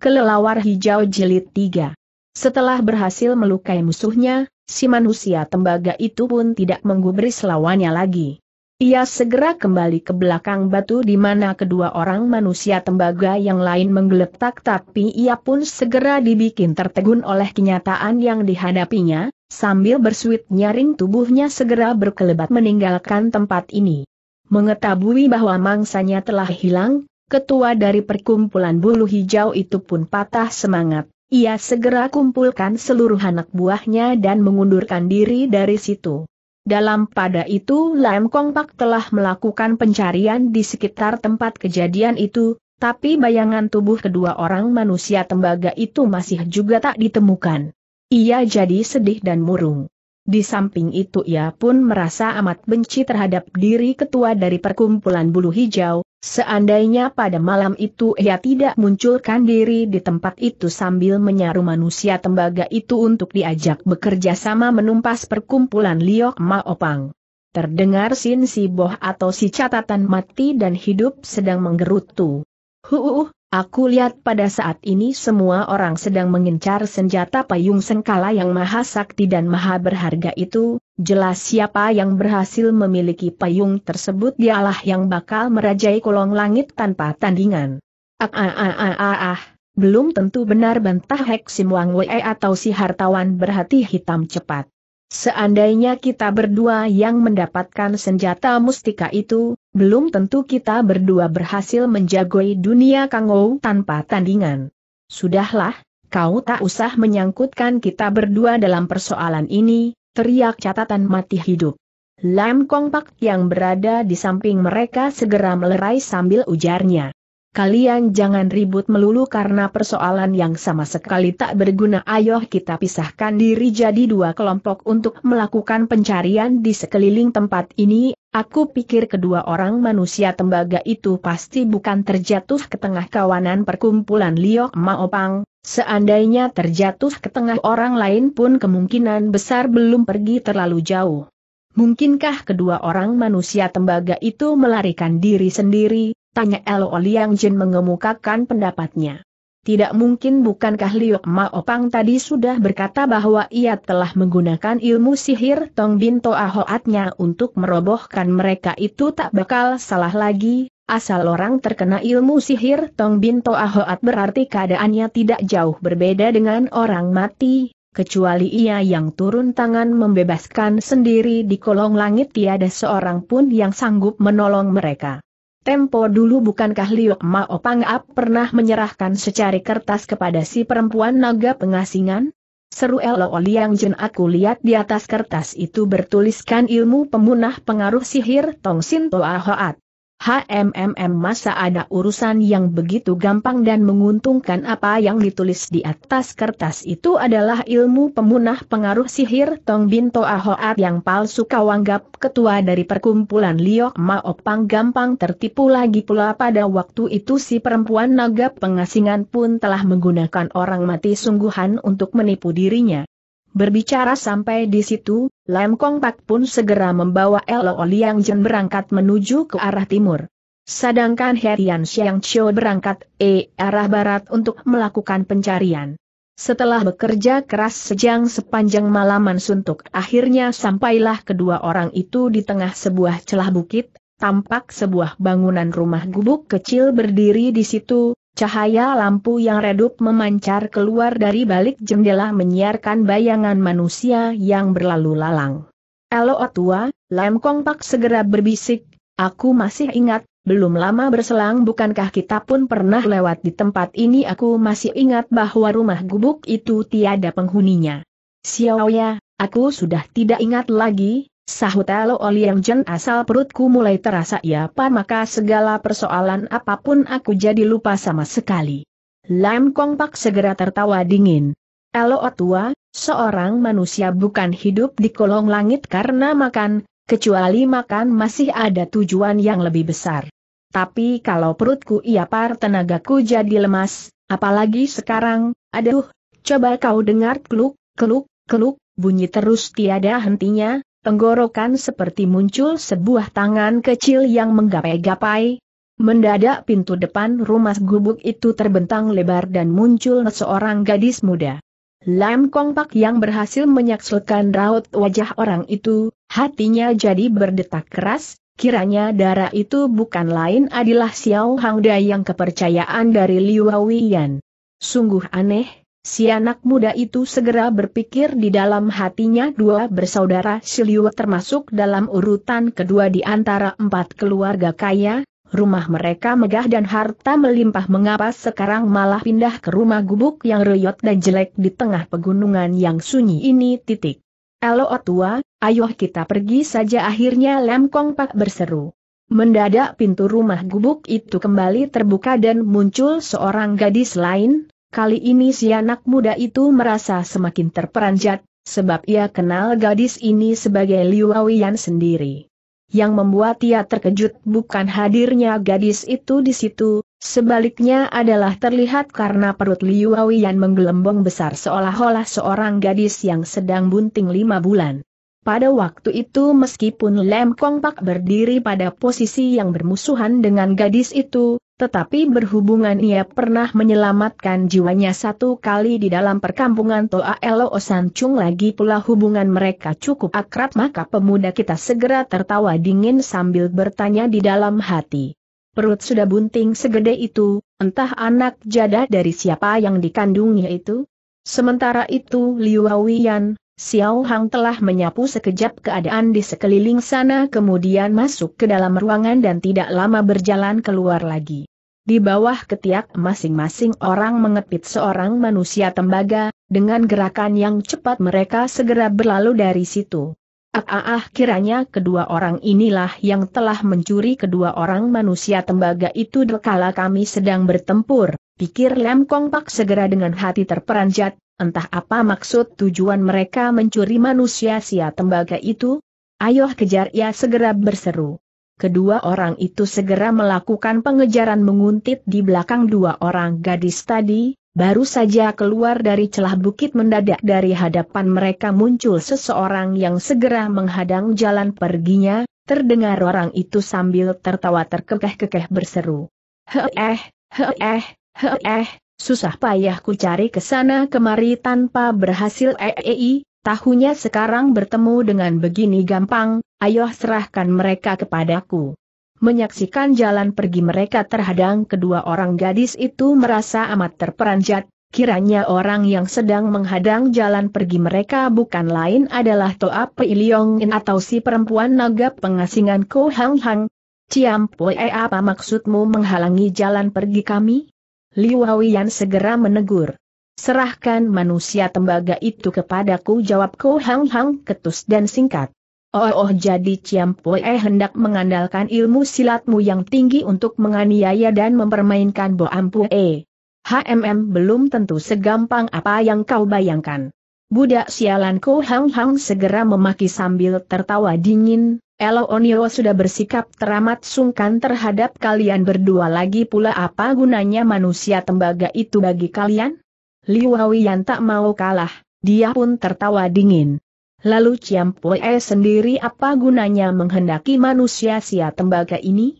Kelelawar Hijau Jilid 3 Setelah berhasil melukai musuhnya, si manusia tembaga itu pun tidak menggubris lawannya lagi. Ia segera kembali ke belakang batu di mana kedua orang manusia tembaga yang lain menggeletak tapi ia pun segera dibikin tertegun oleh kenyataan yang dihadapinya, sambil bersuit nyaring tubuhnya segera berkelebat meninggalkan tempat ini. Mengetahui bahwa mangsanya telah hilang, ketua dari perkumpulan bulu hijau itu pun patah semangat. Ia segera kumpulkan seluruh anak buahnya dan mengundurkan diri dari situ. Dalam pada itu Lam Kong Pak telah melakukan pencarian di sekitar tempat kejadian itu, tapi bayangan tubuh kedua orang manusia tembaga itu masih juga tak ditemukan. Ia jadi sedih dan murung. Di samping itu ia pun merasa amat benci terhadap diri ketua dari perkumpulan bulu hijau, Seandainya pada malam itu ia tidak munculkan diri di tempat itu sambil menyaru manusia tembaga itu untuk diajak bekerja sama menumpas perkumpulan Liok Maopang. Terdengar Sin Si Boh atau si catatan mati dan hidup sedang menggerutu. Huuuh, Aku lihat pada saat ini semua orang sedang mengincar senjata payung sengkala yang maha sakti dan maha berharga itu, jelas siapa yang berhasil memiliki payung tersebut dialah yang bakal merajai kolong langit tanpa tandingan. Ah ah ah ah ah ah, belum tentu benar bantah Hek Wang Wei atau si hartawan berhati hitam cepat. Seandainya kita berdua yang mendapatkan senjata mustika itu, belum tentu kita berdua berhasil menjagoi dunia Kangou tanpa tandingan. Sudahlah, kau tak usah menyangkutkan kita berdua dalam persoalan ini, teriak catatan mati hidup. Lam Kong Pak yang berada di samping mereka segera melerai sambil ujarnya. Kalian jangan ribut melulu karena persoalan yang sama sekali tak berguna ayo kita pisahkan diri jadi dua kelompok untuk melakukan pencarian di sekeliling tempat ini Aku pikir kedua orang manusia tembaga itu pasti bukan terjatuh ke tengah kawanan perkumpulan Liok Maopang, seandainya terjatuh ke tengah orang lain pun kemungkinan besar belum pergi terlalu jauh. Mungkinkah kedua orang manusia tembaga itu melarikan diri sendiri, tanya Lo Liang Jin mengemukakan pendapatnya. Tidak mungkin bukankah Liok Maopang tadi sudah berkata bahwa ia telah menggunakan ilmu sihir Tong Binto Ahoatnya untuk merobohkan mereka itu tak bakal salah lagi, asal orang terkena ilmu sihir Tong Binto Ahoat berarti keadaannya tidak jauh berbeda dengan orang mati, kecuali ia yang turun tangan membebaskan sendiri di kolong langit tiada seorang pun yang sanggup menolong mereka. Tempo dulu bukankah Liu Mao Ap pernah menyerahkan secari kertas kepada si perempuan naga pengasingan? Seru Elo Liang Jin aku lihat di atas kertas itu bertuliskan ilmu pemunah pengaruh sihir Tong Sin Toa Hoat. HMMM masa ada urusan yang begitu gampang dan menguntungkan apa yang ditulis di atas kertas itu adalah ilmu pemunah pengaruh sihir Tong Binto Ahoat yang palsu kau anggap ketua dari perkumpulan Liok Maopang gampang tertipu lagi pula pada waktu itu si perempuan naga pengasingan pun telah menggunakan orang mati sungguhan untuk menipu dirinya. Berbicara sampai di situ, Lam Kong Pak pun segera membawa Lo Liang Jen berangkat menuju ke arah timur. Sedangkan Herian Xiang Chiu berangkat E arah barat untuk melakukan pencarian. Setelah bekerja keras sejang sepanjang malaman suntuk akhirnya sampailah kedua orang itu di tengah sebuah celah bukit, tampak sebuah bangunan rumah gubuk kecil berdiri di situ, Cahaya lampu yang redup memancar keluar dari balik jendela menyiarkan bayangan manusia yang berlalu lalang. Elo tua, Lam Kong Pak segera berbisik, aku masih ingat, belum lama berselang bukankah kita pun pernah lewat di tempat ini aku masih ingat bahwa rumah gubuk itu tiada penghuninya. Xiao Ya, aku sudah tidak ingat lagi, Sahut Elo Oliang Jen asal perutku mulai terasa ya pan maka segala persoalan apapun aku jadi lupa sama sekali. Lam Kong Pak segera tertawa dingin. Elo tua, seorang manusia bukan hidup di kolong langit karena makan, kecuali makan masih ada tujuan yang lebih besar. Tapi kalau perutku iya par tenagaku jadi lemas, apalagi sekarang, aduh, coba kau dengar keluk, keluk, keluk, bunyi terus tiada hentinya, tenggorokan seperti muncul sebuah tangan kecil yang menggapai-gapai. Mendadak pintu depan rumah gubuk itu terbentang lebar dan muncul seorang gadis muda. Lam Kong Pak yang berhasil menyaksikan raut wajah orang itu, hatinya jadi berdetak keras, kiranya darah itu bukan lain adalah Xiao Hangda yang kepercayaan dari Liu Yan. Sungguh aneh, Si anak muda itu segera berpikir di dalam hatinya dua bersaudara Siliu termasuk dalam urutan kedua di antara empat keluarga kaya, rumah mereka megah dan harta melimpah mengapa sekarang malah pindah ke rumah gubuk yang reyot dan jelek di tengah pegunungan yang sunyi ini titik. Elo oh tua, ayo kita pergi saja akhirnya Lem Kong Pak berseru. Mendadak pintu rumah gubuk itu kembali terbuka dan muncul seorang gadis lain, Kali ini si anak muda itu merasa semakin terperanjat, sebab ia kenal gadis ini sebagai Liu Awian sendiri. Yang membuat ia terkejut bukan hadirnya gadis itu di situ, sebaliknya adalah terlihat karena perut Liu Awian menggelembung besar seolah-olah seorang gadis yang sedang bunting lima bulan. Pada waktu itu meskipun Lem Kong Pak berdiri pada posisi yang bermusuhan dengan gadis itu, tetapi berhubungan ia pernah menyelamatkan jiwanya satu kali di dalam perkampungan Toa Elo Osancung lagi pula hubungan mereka cukup akrab maka pemuda kita segera tertawa dingin sambil bertanya di dalam hati. Perut sudah bunting segede itu, entah anak jada dari siapa yang dikandungnya itu? Sementara itu Liu Wian, Xiao Hang telah menyapu sekejap keadaan di sekeliling sana kemudian masuk ke dalam ruangan dan tidak lama berjalan keluar lagi. Di bawah ketiak masing-masing orang mengepit seorang manusia tembaga, dengan gerakan yang cepat mereka segera berlalu dari situ. Ah, ah, ah kiranya kedua orang inilah yang telah mencuri kedua orang manusia tembaga itu dekala kami sedang bertempur, pikir Lem Kong Pak segera dengan hati terperanjat, Entah apa maksud tujuan mereka mencuri manusia sia tembaga itu? Ayo kejar ia segera berseru. Kedua orang itu segera melakukan pengejaran menguntit di belakang dua orang gadis tadi, baru saja keluar dari celah bukit mendadak dari hadapan mereka muncul seseorang yang segera menghadang jalan perginya, terdengar orang itu sambil tertawa terkekeh-kekeh berseru. Heeh, heeh, heeh, Susah payahku cari ke sana kemari tanpa berhasil EEI, eh, eh, eh, tahunya sekarang bertemu dengan begini gampang, ayo serahkan mereka kepadaku. Menyaksikan jalan pergi mereka terhadang kedua orang gadis itu merasa amat terperanjat, Kiranya orang yang sedang menghadang jalan pergi mereka bukan lain adalah Toa Pei In atau si perempuan naga pengasingan Ko Hang Hang. Ciam Pue apa maksudmu menghalangi jalan pergi kami? Liu Yan segera menegur. Serahkan manusia tembaga itu kepadaku jawab Ko Hang Hang ketus dan singkat. Oh, oh jadi Ciam Pue hendak mengandalkan ilmu silatmu yang tinggi untuk menganiaya dan mempermainkan Bo Ampue. HMM belum tentu segampang apa yang kau bayangkan. Budak sialan Ko Hang Hang segera memaki sambil tertawa dingin, Elo Onio sudah bersikap teramat sungkan terhadap kalian berdua lagi pula apa gunanya manusia tembaga itu bagi kalian? Liwawi yang tak mau kalah, dia pun tertawa dingin. Lalu Ciam Pue sendiri apa gunanya menghendaki manusia sia tembaga ini?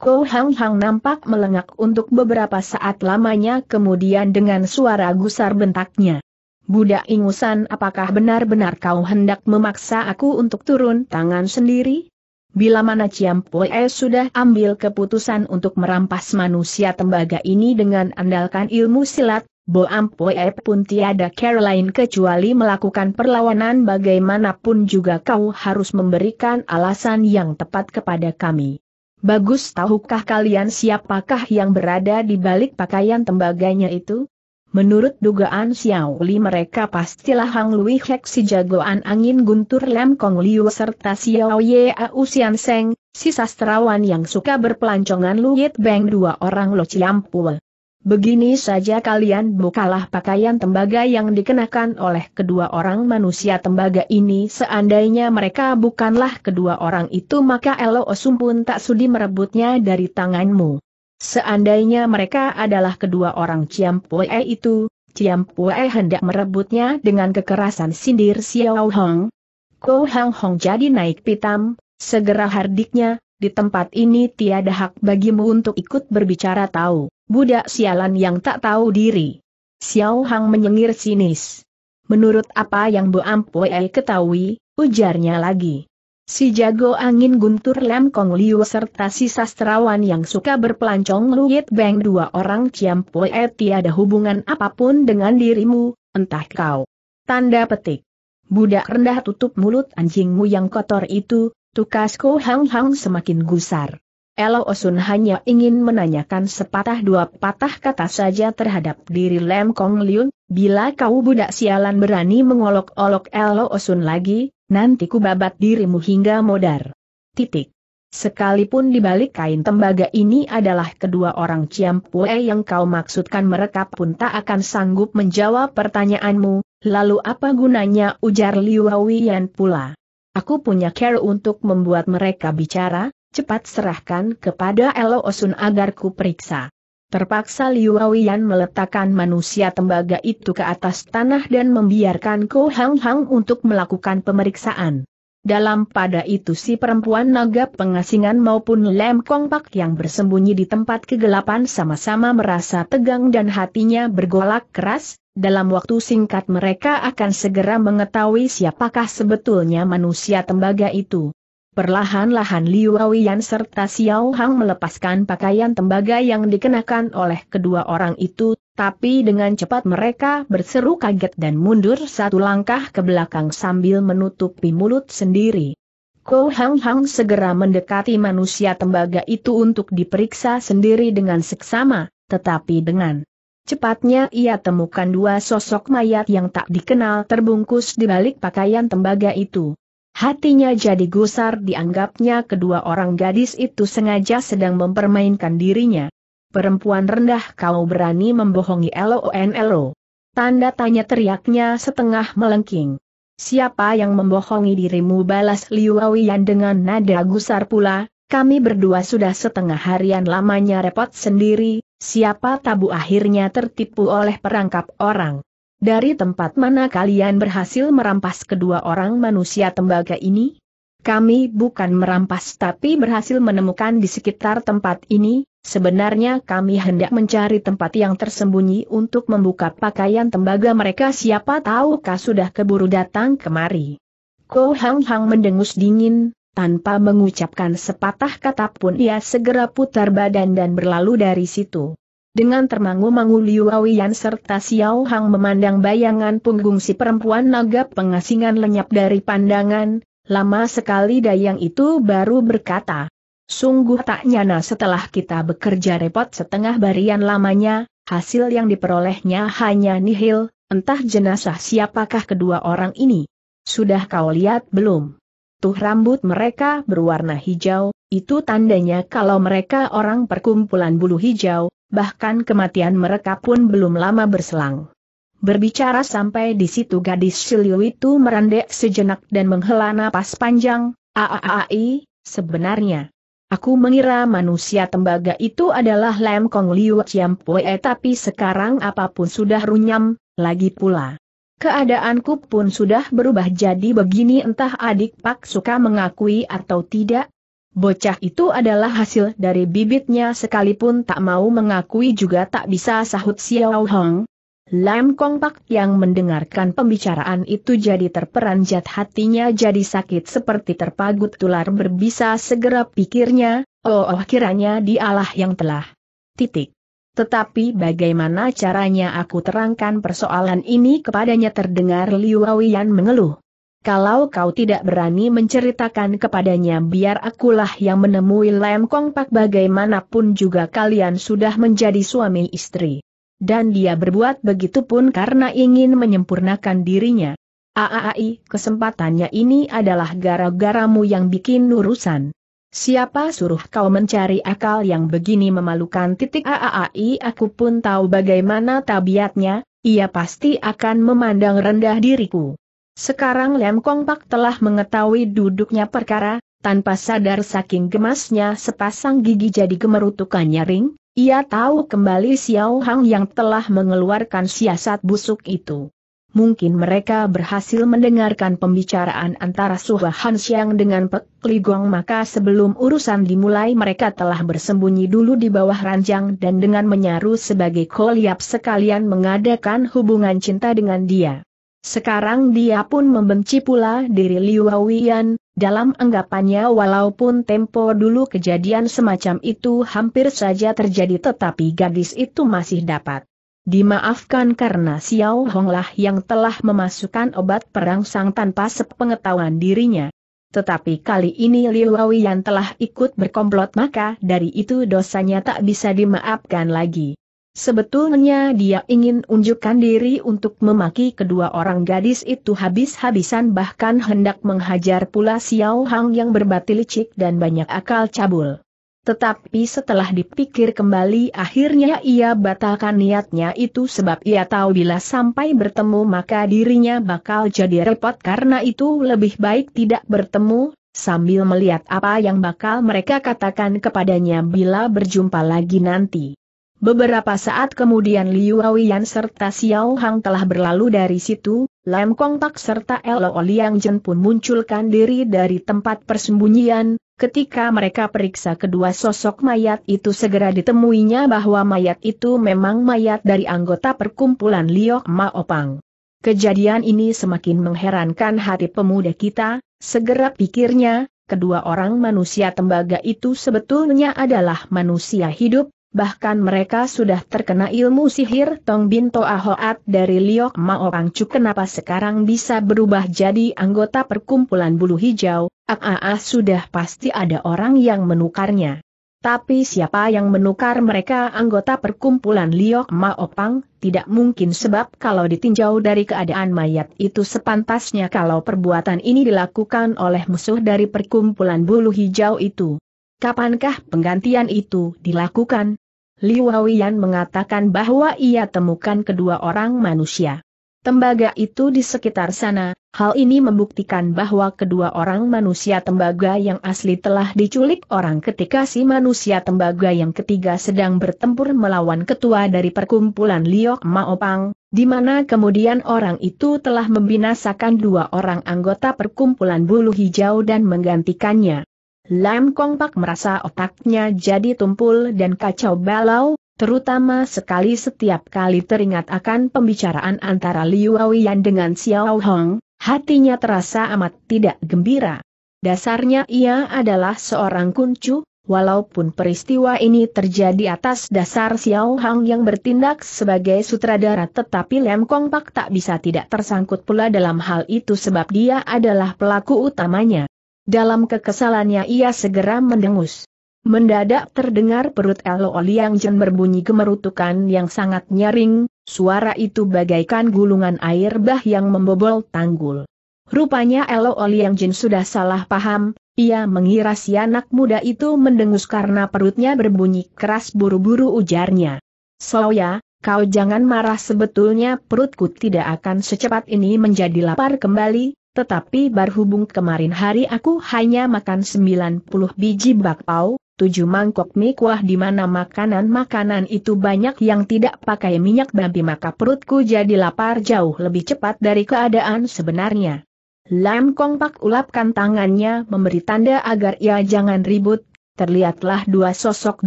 Ko Hang Hang nampak melengak untuk beberapa saat lamanya kemudian dengan suara gusar bentaknya. Budak ingusan apakah benar-benar kau hendak memaksa aku untuk turun tangan sendiri? Bila mana Ciampue sudah ambil keputusan untuk merampas manusia tembaga ini dengan andalkan ilmu silat, Boampue pun tiada care lain kecuali melakukan perlawanan bagaimanapun juga kau harus memberikan alasan yang tepat kepada kami. Bagus tahukah kalian siapakah yang berada di balik pakaian tembaganya itu? Menurut dugaan Xiao Li mereka pastilah Hang Lui Hek si jagoan angin guntur Lem Kong Liu serta Xiao Ye Au Sian Seng, si sastrawan yang suka berpelancongan Yit Beng dua orang Lo Ciampul. Begini saja kalian bukalah pakaian tembaga yang dikenakan oleh kedua orang manusia tembaga ini seandainya mereka bukanlah kedua orang itu maka Elo Osum pun tak sudi merebutnya dari tanganmu. Seandainya mereka adalah kedua orang Ciam Pue itu, Ciam Pue hendak merebutnya dengan kekerasan sindir Xiao Hong. Ko Hang Hong jadi naik pitam, segera hardiknya, di tempat ini tiada hak bagimu untuk ikut berbicara tahu, budak sialan yang tak tahu diri. Xiao Hang menyengir sinis. Menurut apa yang Bu Ampue ketahui, ujarnya lagi. Si jago angin Guntur Lem Kong Liu serta si sastrawan yang suka berpelancong Luyet Bang dua orang Ciam Poe tiada hubungan apapun dengan dirimu, entah kau. Tanda petik. Budak rendah tutup mulut anjingmu yang kotor itu, tukas ko hang hang semakin gusar. Elo Osun hanya ingin menanyakan sepatah dua patah kata saja terhadap diri Lem Kong Liu, bila kau budak sialan berani mengolok-olok Elo Osun lagi, nanti ku babat dirimu hingga modar. Titik. Sekalipun dibalik kain tembaga ini adalah kedua orang Ciam Pue yang kau maksudkan mereka pun tak akan sanggup menjawab pertanyaanmu, lalu apa gunanya ujar Liu Yan pula. Aku punya care untuk membuat mereka bicara, cepat serahkan kepada Elo Osun agar ku periksa. Terpaksa Liu Yan meletakkan manusia tembaga itu ke atas tanah dan membiarkan Ko Hang Hang untuk melakukan pemeriksaan. Dalam pada itu si perempuan naga pengasingan maupun Lem Kong Pak yang bersembunyi di tempat kegelapan sama-sama merasa tegang dan hatinya bergolak keras, dalam waktu singkat mereka akan segera mengetahui siapakah sebetulnya manusia tembaga itu. Perlahan-lahan Liu Yan serta Xiao Hang melepaskan pakaian tembaga yang dikenakan oleh kedua orang itu, tapi dengan cepat mereka berseru kaget dan mundur satu langkah ke belakang sambil menutupi mulut sendiri. Ko Hang Hang segera mendekati manusia tembaga itu untuk diperiksa sendiri dengan seksama, tetapi dengan cepatnya ia temukan dua sosok mayat yang tak dikenal terbungkus di balik pakaian tembaga itu. Hatinya jadi gusar dianggapnya kedua orang gadis itu sengaja sedang mempermainkan dirinya. Perempuan rendah kau berani membohongi LONLO. Tanda tanya teriaknya setengah melengking. Siapa yang membohongi dirimu balas Liu Yan dengan nada gusar pula, kami berdua sudah setengah harian lamanya repot sendiri, siapa tabu akhirnya tertipu oleh perangkap orang. Dari tempat mana kalian berhasil merampas kedua orang manusia tembaga ini? Kami bukan merampas tapi berhasil menemukan di sekitar tempat ini, sebenarnya kami hendak mencari tempat yang tersembunyi untuk membuka pakaian tembaga mereka siapa tahu kah sudah keburu datang kemari. Ko Hang Hang mendengus dingin, tanpa mengucapkan sepatah kata pun ia segera putar badan dan berlalu dari situ. Dengan termangu-mangu Liu Awian serta Xiao Hang memandang bayangan punggung si perempuan naga pengasingan lenyap dari pandangan, lama sekali Dayang itu baru berkata. Sungguh tak nyana setelah kita bekerja repot setengah barian lamanya, hasil yang diperolehnya hanya nihil, entah jenazah siapakah kedua orang ini. Sudah kau lihat belum? Tuh rambut mereka berwarna hijau, itu tandanya kalau mereka orang perkumpulan bulu hijau, bahkan kematian mereka pun belum lama berselang. Berbicara sampai di situ gadis Siliu itu merendek sejenak dan menghela napas panjang, aaai, sebenarnya. Aku mengira manusia tembaga itu adalah Lam Kong Liu Chiam Pue tapi sekarang apapun sudah runyam, lagi pula. Keadaanku pun sudah berubah jadi begini entah adik Pak suka mengakui atau tidak, Bocah itu adalah hasil dari bibitnya sekalipun tak mau mengakui juga tak bisa sahut Xiao Hong. Lam Kong Pak yang mendengarkan pembicaraan itu jadi terperanjat hatinya jadi sakit seperti terpagut tular berbisa segera pikirnya, oh, oh kiranya dialah yang telah. Titik. Tetapi bagaimana caranya aku terangkan persoalan ini kepadanya terdengar Liu Yan mengeluh. Kalau kau tidak berani menceritakan kepadanya biar akulah yang menemui Lam Kong Pak bagaimanapun juga kalian sudah menjadi suami istri. Dan dia berbuat begitu pun karena ingin menyempurnakan dirinya. Aai, kesempatannya ini adalah gara-garamu yang bikin urusan. Siapa suruh kau mencari akal yang begini memalukan titik Aai aku pun tahu bagaimana tabiatnya, ia pasti akan memandang rendah diriku. Sekarang Lem Kong Pak telah mengetahui duduknya perkara, tanpa sadar saking gemasnya sepasang gigi jadi gemerutukan nyaring, ia tahu kembali Xiao Hang yang telah mengeluarkan siasat busuk itu. Mungkin mereka berhasil mendengarkan pembicaraan antara Suha Han Xiang dengan Pek Guang, maka sebelum urusan dimulai mereka telah bersembunyi dulu di bawah ranjang dan dengan menyaru sebagai koliap sekalian mengadakan hubungan cinta dengan dia. Sekarang dia pun membenci pula diri Liu Huiyan, dalam anggapannya walaupun tempo dulu kejadian semacam itu hampir saja terjadi tetapi gadis itu masih dapat dimaafkan karena Xiao Honglah yang telah memasukkan obat perangsang tanpa sepengetahuan dirinya. Tetapi kali ini Liu Huiyan telah ikut berkomplot maka dari itu dosanya tak bisa dimaafkan lagi. Sebetulnya dia ingin unjukkan diri untuk memaki kedua orang gadis itu habis-habisan bahkan hendak menghajar pula Xiao Hang yang berbatil licik dan banyak akal cabul. Tetapi setelah dipikir kembali akhirnya ia batalkan niatnya itu sebab ia tahu bila sampai bertemu maka dirinya bakal jadi repot karena itu lebih baik tidak bertemu sambil melihat apa yang bakal mereka katakan kepadanya bila berjumpa lagi nanti. Beberapa saat kemudian Liu Yan serta Xiao Hang telah berlalu dari situ, Lam Kong Tak serta Lo Liang Jen pun munculkan diri dari tempat persembunyian, ketika mereka periksa kedua sosok mayat itu segera ditemuinya bahwa mayat itu memang mayat dari anggota perkumpulan Liu Ma Opang. Kejadian ini semakin mengherankan hati pemuda kita, segera pikirnya, kedua orang manusia tembaga itu sebetulnya adalah manusia hidup, Bahkan mereka sudah terkena ilmu sihir Tong Binto Ahoat dari Liok Mao Pangcu kenapa sekarang bisa berubah jadi anggota perkumpulan bulu hijau, ah, ah, ah sudah pasti ada orang yang menukarnya. Tapi siapa yang menukar mereka anggota perkumpulan Liok Mao Pang, tidak mungkin sebab kalau ditinjau dari keadaan mayat itu sepantasnya kalau perbuatan ini dilakukan oleh musuh dari perkumpulan bulu hijau itu. Kapankah penggantian itu dilakukan? Liwawian mengatakan bahwa ia temukan kedua orang manusia. Tembaga itu di sekitar sana, hal ini membuktikan bahwa kedua orang manusia tembaga yang asli telah diculik orang ketika si manusia tembaga yang ketiga sedang bertempur melawan ketua dari perkumpulan Liok Maopang, di mana kemudian orang itu telah membinasakan dua orang anggota perkumpulan bulu hijau dan menggantikannya. Lam Kong Pak merasa otaknya jadi tumpul dan kacau balau, terutama sekali setiap kali teringat akan pembicaraan antara Liu Weiyan dengan Xiao Hong, hatinya terasa amat tidak gembira. Dasarnya ia adalah seorang kuncu, walaupun peristiwa ini terjadi atas dasar Xiao Hong yang bertindak sebagai sutradara tetapi Lam Kong Pak tak bisa tidak tersangkut pula dalam hal itu sebab dia adalah pelaku utamanya. Dalam kekesalannya ia segera mendengus. Mendadak terdengar perut Elo Liang Jen berbunyi gemerutukan yang sangat nyaring, suara itu bagaikan gulungan air bah yang membobol tanggul. Rupanya Elo Liang Jen sudah salah paham, ia mengira si anak muda itu mendengus karena perutnya berbunyi keras buru-buru ujarnya. Soya, kau jangan marah sebetulnya perutku tidak akan secepat ini menjadi lapar kembali, tetapi berhubung kemarin hari aku hanya makan 90 biji bakpao, 7 mangkok mie kuah di mana makanan-makanan itu banyak yang tidak pakai minyak babi maka perutku jadi lapar jauh lebih cepat dari keadaan sebenarnya. Lam Kong Pak ulapkan tangannya memberi tanda agar ia jangan ribut, terlihatlah dua sosok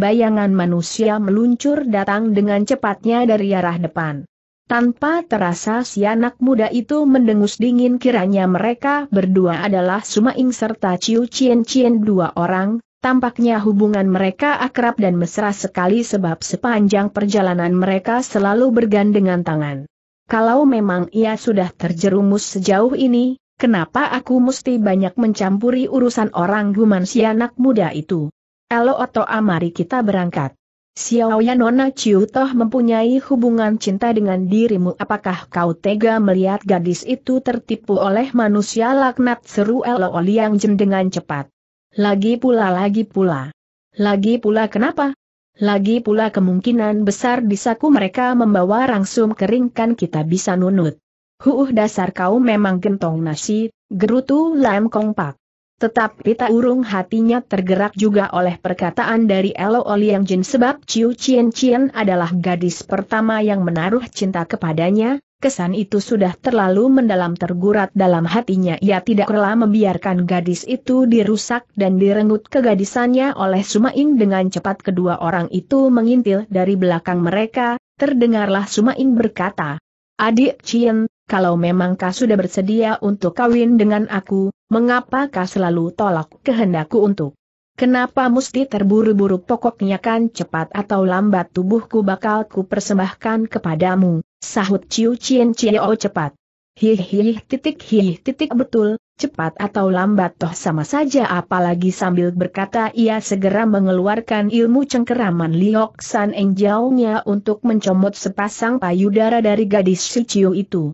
bayangan manusia meluncur datang dengan cepatnya dari arah depan. Tanpa terasa si anak muda itu mendengus dingin kiranya mereka berdua adalah Sumaing serta Ciu Cien Cien dua orang, Tampaknya hubungan mereka akrab dan mesra sekali sebab sepanjang perjalanan mereka selalu bergandengan tangan. Kalau memang ia sudah terjerumus sejauh ini, kenapa aku mesti banyak mencampuri urusan orang guman si anak muda itu? Elo atau amari kita berangkat. Xiaoya Nona Chiu toh mempunyai hubungan cinta dengan dirimu apakah kau tega melihat gadis itu tertipu oleh manusia laknat seru Elo Liang Jen dengan cepat. Lagi pula lagi pula. Lagi pula kenapa? Lagi pula kemungkinan besar di saku mereka membawa rangsum keringkan kita bisa nunut. Huuh dasar kau memang gentong nasi, gerutu Lam Kong Pak. Tetapi tak urung hatinya tergerak juga oleh perkataan dari Elo Oliang Jin sebab Ciu Cien Cien adalah gadis pertama yang menaruh cinta kepadanya, kesan itu sudah terlalu mendalam tergurat dalam hatinya ia tidak rela membiarkan gadis itu dirusak dan direnggut kegadisannya oleh Sumaing dengan cepat kedua orang itu mengintil dari belakang mereka, terdengarlah Sumaing berkata, Adik Cien." kalau memang kau sudah bersedia untuk kawin dengan aku, mengapa kau selalu tolak kehendakku untuk? Kenapa mesti terburu-buru pokoknya kan cepat atau lambat tubuhku bakal ku persembahkan kepadamu, sahut Ciu Cien Cio oh cepat. Hihihi titik hih titik betul, cepat atau lambat toh sama saja apalagi sambil berkata ia segera mengeluarkan ilmu cengkeraman Liok San Enjaunya untuk mencomot sepasang payudara dari gadis si Ciu itu.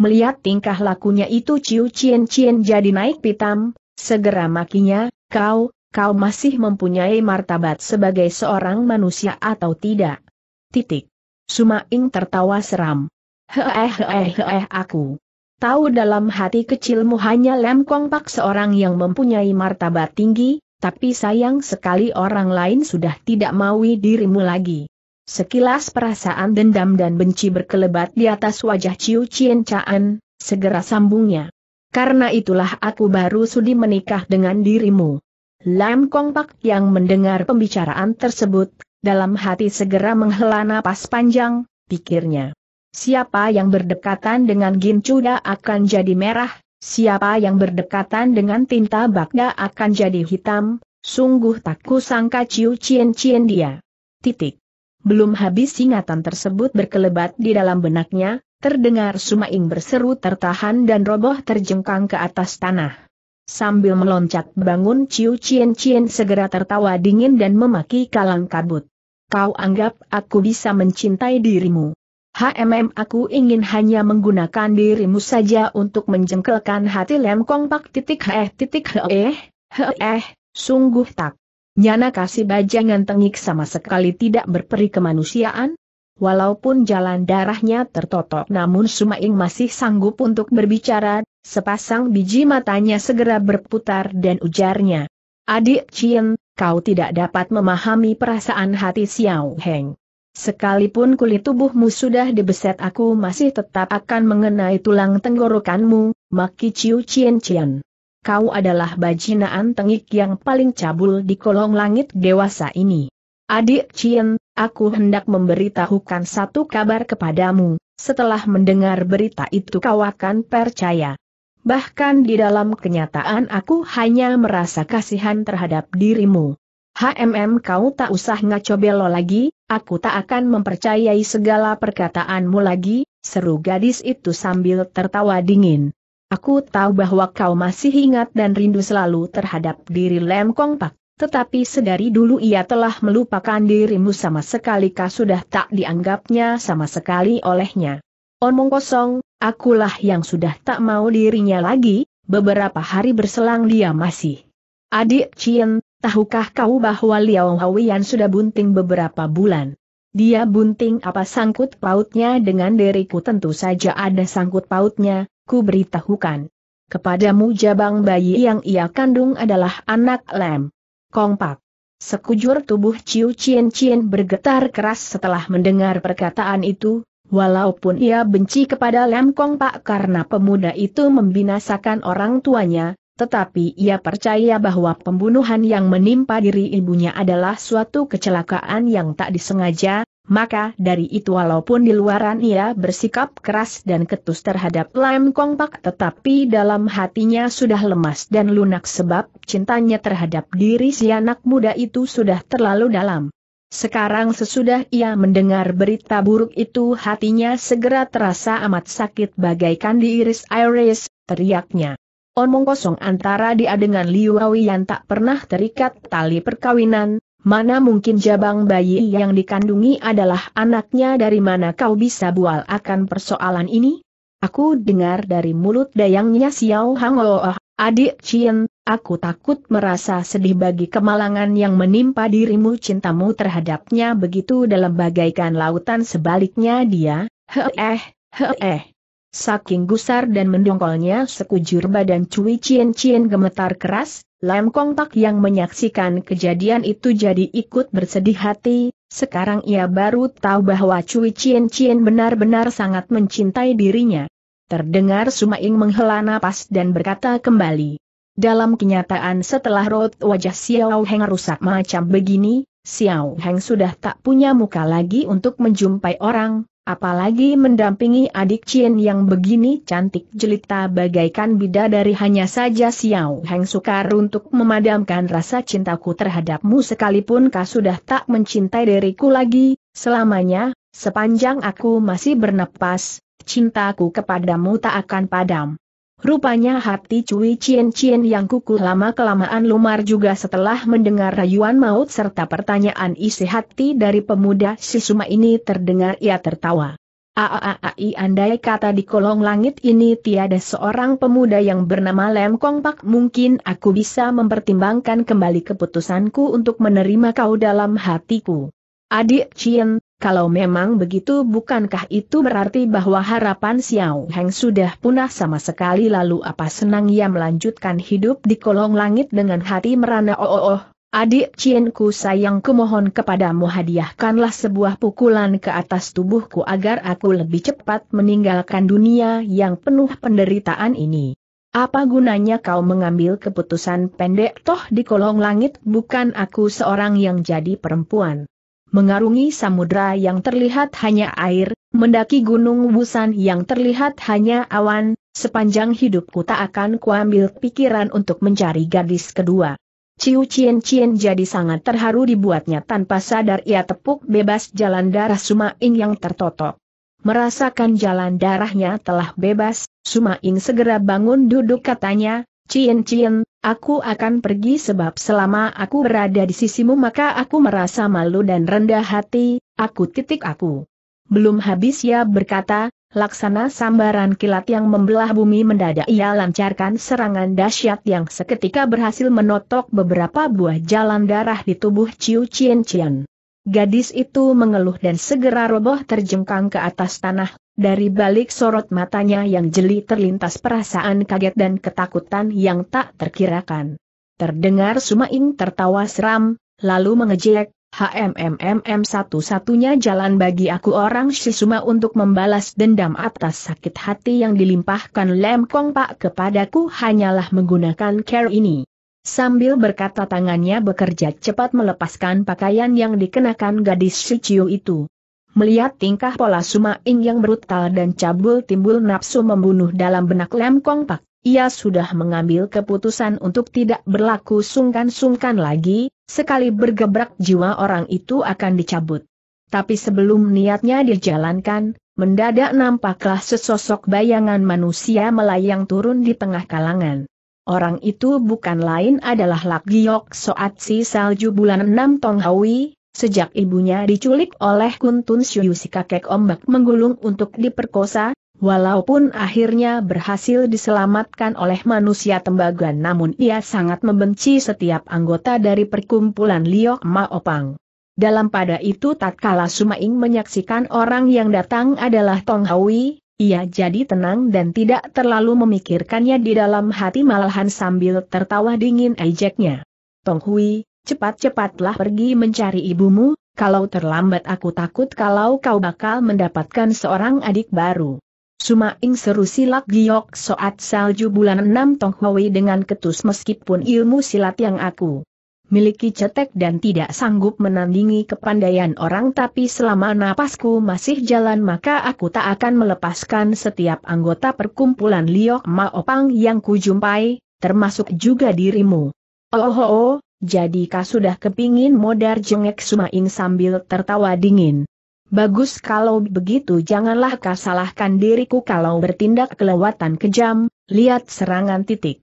Melihat tingkah lakunya itu Ciu Cien Cien jadi naik pitam, segera makinya, kau, kau masih mempunyai martabat sebagai seorang manusia atau tidak? Titik. Sumaing tertawa seram. Hehehehe aku. Tahu dalam hati kecilmu hanya Lem Kong seorang yang mempunyai martabat tinggi, tapi sayang sekali orang lain sudah tidak maui dirimu lagi. Sekilas perasaan dendam dan benci berkelebat di atas wajah Ciu Cien Caan, segera sambungnya. Karena itulah aku baru sudi menikah dengan dirimu. Lam Kong Pak yang mendengar pembicaraan tersebut, dalam hati segera menghela napas panjang, pikirnya. Siapa yang berdekatan dengan Gin Chuda akan jadi merah, siapa yang berdekatan dengan tinta bakda akan jadi hitam, sungguh tak kusangka Ciu Cien Cien dia. Titik. Belum habis ingatan tersebut berkelebat di dalam benaknya, terdengar Sumaing berseru tertahan dan roboh terjengkang ke atas tanah. Sambil meloncat bangun Ciu Cien Cien segera tertawa dingin dan memaki kalang kabut. Kau anggap aku bisa mencintai dirimu. HMM aku ingin hanya menggunakan dirimu saja untuk menjengkelkan hati lemkong Pak titik heh titik heh, heh, eh. sungguh tak Nyana kasih bajangan tengik sama sekali tidak berperi kemanusiaan? Walaupun jalan darahnya tertotok namun Sumaing masih sanggup untuk berbicara, sepasang biji matanya segera berputar dan ujarnya. Adik Cien, kau tidak dapat memahami perasaan hati Xiao Heng. Sekalipun kulit tubuhmu sudah dibeset aku masih tetap akan mengenai tulang tenggorokanmu, Maki Ciu Cien Cien kau adalah bajinaan tengik yang paling cabul di kolong langit dewasa ini. Adik Cien, aku hendak memberitahukan satu kabar kepadamu, setelah mendengar berita itu kau akan percaya. Bahkan di dalam kenyataan aku hanya merasa kasihan terhadap dirimu. HMM kau tak usah ngaco belo lagi, aku tak akan mempercayai segala perkataanmu lagi, seru gadis itu sambil tertawa dingin. Aku tahu bahwa kau masih ingat dan rindu selalu terhadap diri Lem Kong Pak, tetapi sedari dulu ia telah melupakan dirimu sama sekali kau sudah tak dianggapnya sama sekali olehnya. Omong kosong, akulah yang sudah tak mau dirinya lagi, beberapa hari berselang dia masih. Adik Cien, tahukah kau bahwa Liao Hawian sudah bunting beberapa bulan? Dia bunting apa sangkut pautnya dengan diriku tentu saja ada sangkut pautnya, ku beritahukan. Kepadamu jabang bayi yang ia kandung adalah anak lem. Kompak. Sekujur tubuh Ciu Cien Cien bergetar keras setelah mendengar perkataan itu, walaupun ia benci kepada Lem Kompak karena pemuda itu membinasakan orang tuanya, tetapi ia percaya bahwa pembunuhan yang menimpa diri ibunya adalah suatu kecelakaan yang tak disengaja, maka dari itu walaupun di luaran ia bersikap keras dan ketus terhadap Lam Kong Pak tetapi dalam hatinya sudah lemas dan lunak sebab cintanya terhadap diri si anak muda itu sudah terlalu dalam. Sekarang sesudah ia mendengar berita buruk itu hatinya segera terasa amat sakit bagaikan diiris iris, teriaknya. Omong kosong antara dia dengan Liu Wei yang tak pernah terikat tali perkawinan, Mana mungkin jabang bayi yang dikandungi adalah anaknya dari mana kau bisa bual akan persoalan ini? Aku dengar dari mulut dayangnya Xiao Hang Oh, adik Cien, aku takut merasa sedih bagi kemalangan yang menimpa dirimu cintamu terhadapnya begitu dalam bagaikan lautan sebaliknya dia, he eh, he eh. Saking gusar dan mendongkolnya sekujur badan Cui Cien Cien gemetar keras, Lam Kong Tak yang menyaksikan kejadian itu jadi ikut bersedih hati, sekarang ia baru tahu bahwa Cui Cien Cien benar-benar sangat mencintai dirinya. Terdengar Sumaing menghela napas dan berkata kembali. Dalam kenyataan setelah rot wajah Xiao Heng rusak macam begini, Xiao Heng sudah tak punya muka lagi untuk menjumpai orang, Apalagi mendampingi adik Cien yang begini cantik jelita bagaikan bidadari hanya saja Xiao Heng sukar untuk memadamkan rasa cintaku terhadapmu sekalipun kau sudah tak mencintai diriku lagi, selamanya, sepanjang aku masih bernapas, cintaku kepadamu tak akan padam. Rupanya hati Cui Cien Cien yang kuku lama-kelamaan lumar juga setelah mendengar rayuan maut serta pertanyaan isi hati dari pemuda Sisuma ini terdengar ia tertawa. Aaai andai kata di kolong langit ini tiada seorang pemuda yang bernama Lem Kong Pak mungkin aku bisa mempertimbangkan kembali keputusanku untuk menerima kau dalam hatiku. Adik Cien, kalau memang begitu bukankah itu berarti bahwa harapan Xiao Heng sudah punah sama sekali lalu apa senang ia melanjutkan hidup di kolong langit dengan hati merana oh oh oh. Adik Cienku sayang kumohon kepadamu hadiahkanlah sebuah pukulan ke atas tubuhku agar aku lebih cepat meninggalkan dunia yang penuh penderitaan ini. Apa gunanya kau mengambil keputusan pendek toh di kolong langit bukan aku seorang yang jadi perempuan mengarungi samudra yang terlihat hanya air, mendaki gunung Busan yang terlihat hanya awan, sepanjang hidupku tak akan kuambil pikiran untuk mencari gadis kedua. Ciu Cien Cien jadi sangat terharu dibuatnya tanpa sadar ia tepuk bebas jalan darah Suma Sumaing yang tertotok. Merasakan jalan darahnya telah bebas, Suma Sumaing segera bangun duduk katanya, Cien Cien, aku akan pergi sebab selama aku berada di sisimu maka aku merasa malu dan rendah hati, aku titik aku. Belum habis ia berkata, laksana sambaran kilat yang membelah bumi mendadak ia lancarkan serangan dahsyat yang seketika berhasil menotok beberapa buah jalan darah di tubuh Ciu Cien Cien. Gadis itu mengeluh dan segera roboh terjengkang ke atas tanah, dari balik sorot matanya yang jeli terlintas perasaan kaget dan ketakutan yang tak terkirakan. Terdengar Sumaing tertawa seram, lalu mengejek, HMMMM satu-satunya jalan bagi aku orang Shisuma untuk membalas dendam atas sakit hati yang dilimpahkan Lem Kong Pak kepadaku hanyalah menggunakan care ini. Sambil berkata tangannya bekerja cepat melepaskan pakaian yang dikenakan gadis Shiciu itu. Melihat tingkah pola Suma Sumaing yang brutal dan cabul timbul nafsu membunuh dalam benak Lem Kong Pak, ia sudah mengambil keputusan untuk tidak berlaku sungkan-sungkan lagi, sekali bergebrak jiwa orang itu akan dicabut. Tapi sebelum niatnya dijalankan, mendadak nampaklah sesosok bayangan manusia melayang turun di tengah kalangan. Orang itu bukan lain adalah Lak Giok Soat Si Salju bulan 6 Tong Hawi, sejak ibunya diculik oleh Kuntun Syu si kakek ombak menggulung untuk diperkosa, walaupun akhirnya berhasil diselamatkan oleh manusia tembaga namun ia sangat membenci setiap anggota dari perkumpulan Liok Ma Opang. Dalam pada itu tatkala Sumaing menyaksikan orang yang datang adalah Tong Hawi, ia jadi tenang dan tidak terlalu memikirkannya di dalam hati malahan sambil tertawa dingin ejeknya. Tong Hui, cepat-cepatlah pergi mencari ibumu, kalau terlambat aku takut kalau kau bakal mendapatkan seorang adik baru. Suma ing seru silat giok soat salju bulan enam Tong Hui dengan ketus meskipun ilmu silat yang aku miliki cetek dan tidak sanggup menandingi kepandaian orang tapi selama napasku masih jalan maka aku tak akan melepaskan setiap anggota perkumpulan Liok Maopang yang kujumpai, termasuk juga dirimu. Oh, oh, oh jadi kau sudah kepingin modar jengek Sumaing sambil tertawa dingin. Bagus kalau begitu janganlah kau salahkan diriku kalau bertindak kelewatan kejam, lihat serangan titik.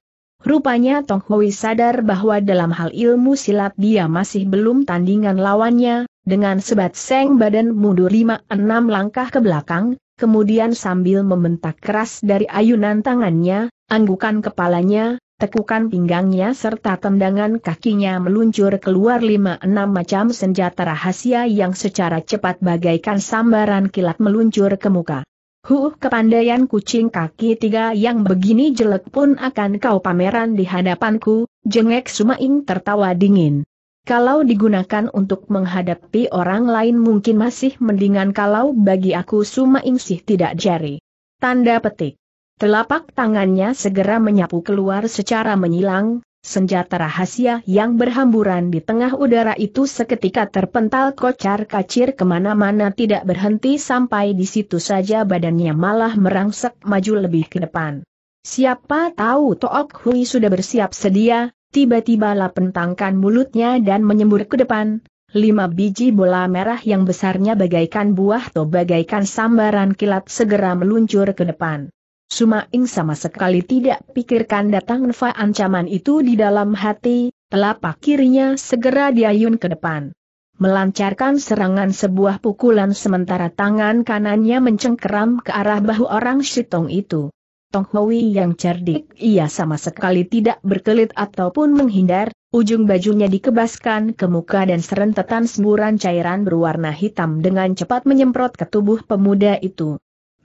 Rupanya Tong Hui sadar bahwa dalam hal ilmu silat dia masih belum tandingan lawannya, dengan sebat seng badan mundur lima enam langkah ke belakang, kemudian sambil membentak keras dari ayunan tangannya, anggukan kepalanya, tekukan pinggangnya serta tendangan kakinya meluncur keluar lima enam macam senjata rahasia yang secara cepat bagaikan sambaran kilat meluncur ke muka. Huh, kepandaian kucing kaki tiga yang begini jelek pun akan kau pameran di hadapanku, jengek Sumaing tertawa dingin. Kalau digunakan untuk menghadapi orang lain mungkin masih mendingan kalau bagi aku Sumaing sih tidak jari. Tanda petik. Telapak tangannya segera menyapu keluar secara menyilang, Senjata rahasia yang berhamburan di tengah udara itu seketika terpental kocar-kacir kemana-mana tidak berhenti sampai di situ saja badannya malah merangsek maju lebih ke depan. Siapa tahu Tok Hui sudah bersiap sedia, tiba-tiba lapentangkan mulutnya dan menyembur ke depan, Lima biji bola merah yang besarnya bagaikan buah atau bagaikan sambaran kilat segera meluncur ke depan. Sumaing sama sekali tidak pikirkan datang Nfa ancaman itu di dalam hati, telapak kirinya segera diayun ke depan. Melancarkan serangan sebuah pukulan sementara tangan kanannya mencengkeram ke arah bahu orang Shitong itu. Tong Hui yang cerdik, ia sama sekali tidak berkelit ataupun menghindar, ujung bajunya dikebaskan ke muka dan serentetan semburan cairan berwarna hitam dengan cepat menyemprot ke tubuh pemuda itu.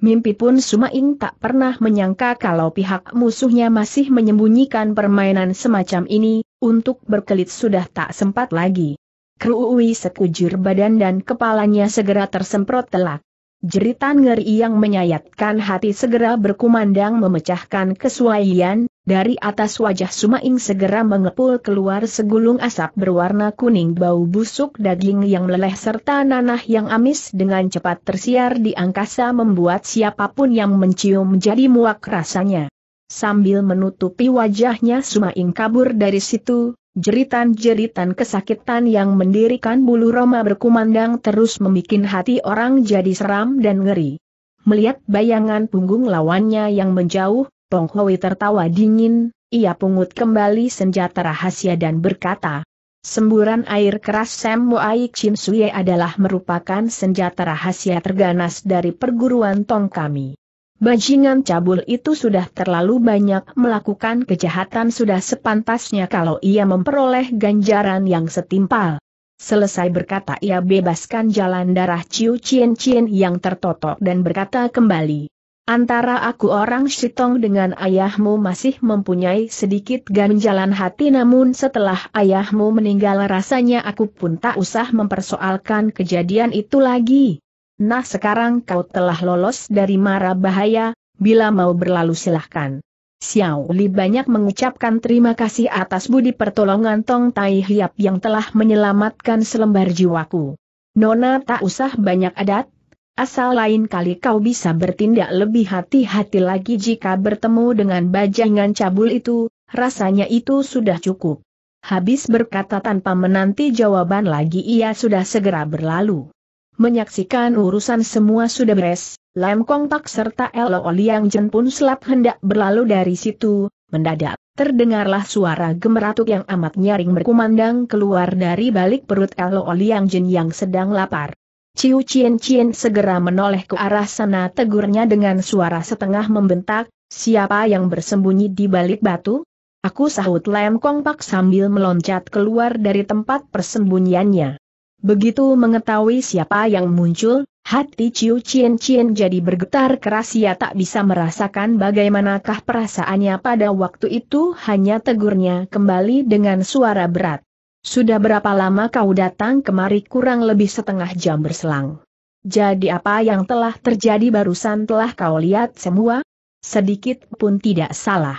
Mimpi pun Sumaing tak pernah menyangka kalau pihak musuhnya masih menyembunyikan permainan semacam ini, untuk berkelit sudah tak sempat lagi. Kruui sekujur badan dan kepalanya segera tersemprot telak. Jeritan ngeri yang menyayatkan hati segera berkumandang memecahkan kesuaian, dari atas wajah Sumaing segera mengepul keluar segulung asap berwarna kuning bau busuk daging yang meleleh serta nanah yang amis dengan cepat tersiar di angkasa membuat siapapun yang mencium menjadi muak rasanya. Sambil menutupi wajahnya Sumaing kabur dari situ, Jeritan-jeritan kesakitan yang mendirikan bulu roma berkumandang terus membuat hati orang jadi seram dan ngeri. Melihat bayangan punggung lawannya yang menjauh, Pong Hui tertawa dingin, ia pungut kembali senjata rahasia dan berkata, Semburan air keras Sam Muai Chin Suye adalah merupakan senjata rahasia terganas dari perguruan Tong kami. Bajingan cabul itu sudah terlalu banyak melakukan kejahatan sudah sepantasnya kalau ia memperoleh ganjaran yang setimpal. Selesai berkata ia bebaskan jalan darah Ciu Chien Chien yang tertotok dan berkata kembali, Antara aku orang Shitong dengan ayahmu masih mempunyai sedikit ganjalan hati namun setelah ayahmu meninggal rasanya aku pun tak usah mempersoalkan kejadian itu lagi. Nah sekarang kau telah lolos dari mara bahaya, bila mau berlalu silahkan. Xiao Li banyak mengucapkan terima kasih atas budi pertolongan Tong Tai Hiap yang telah menyelamatkan selembar jiwaku. Nona tak usah banyak adat, Asal lain kali kau bisa bertindak lebih hati-hati lagi jika bertemu dengan bajingan cabul itu, rasanya itu sudah cukup. Habis berkata tanpa menanti jawaban lagi ia sudah segera berlalu. Menyaksikan urusan semua sudah beres, Lam Kong Pak serta Elo Liang Jen pun selap hendak berlalu dari situ, mendadak. Terdengarlah suara gemeratuk yang amat nyaring berkumandang keluar dari balik perut Elo Liang Jin yang sedang lapar. Ciu Cien Cien segera menoleh ke arah sana tegurnya dengan suara setengah membentak, siapa yang bersembunyi di balik batu? Aku sahut Lem Kong Pak sambil meloncat keluar dari tempat persembunyiannya. Begitu mengetahui siapa yang muncul, hati Ciu Cien Cien jadi bergetar keras ia tak bisa merasakan bagaimanakah perasaannya pada waktu itu hanya tegurnya kembali dengan suara berat. Sudah berapa lama kau datang kemari kurang lebih setengah jam berselang? Jadi apa yang telah terjadi barusan telah kau lihat semua? Sedikit pun tidak salah.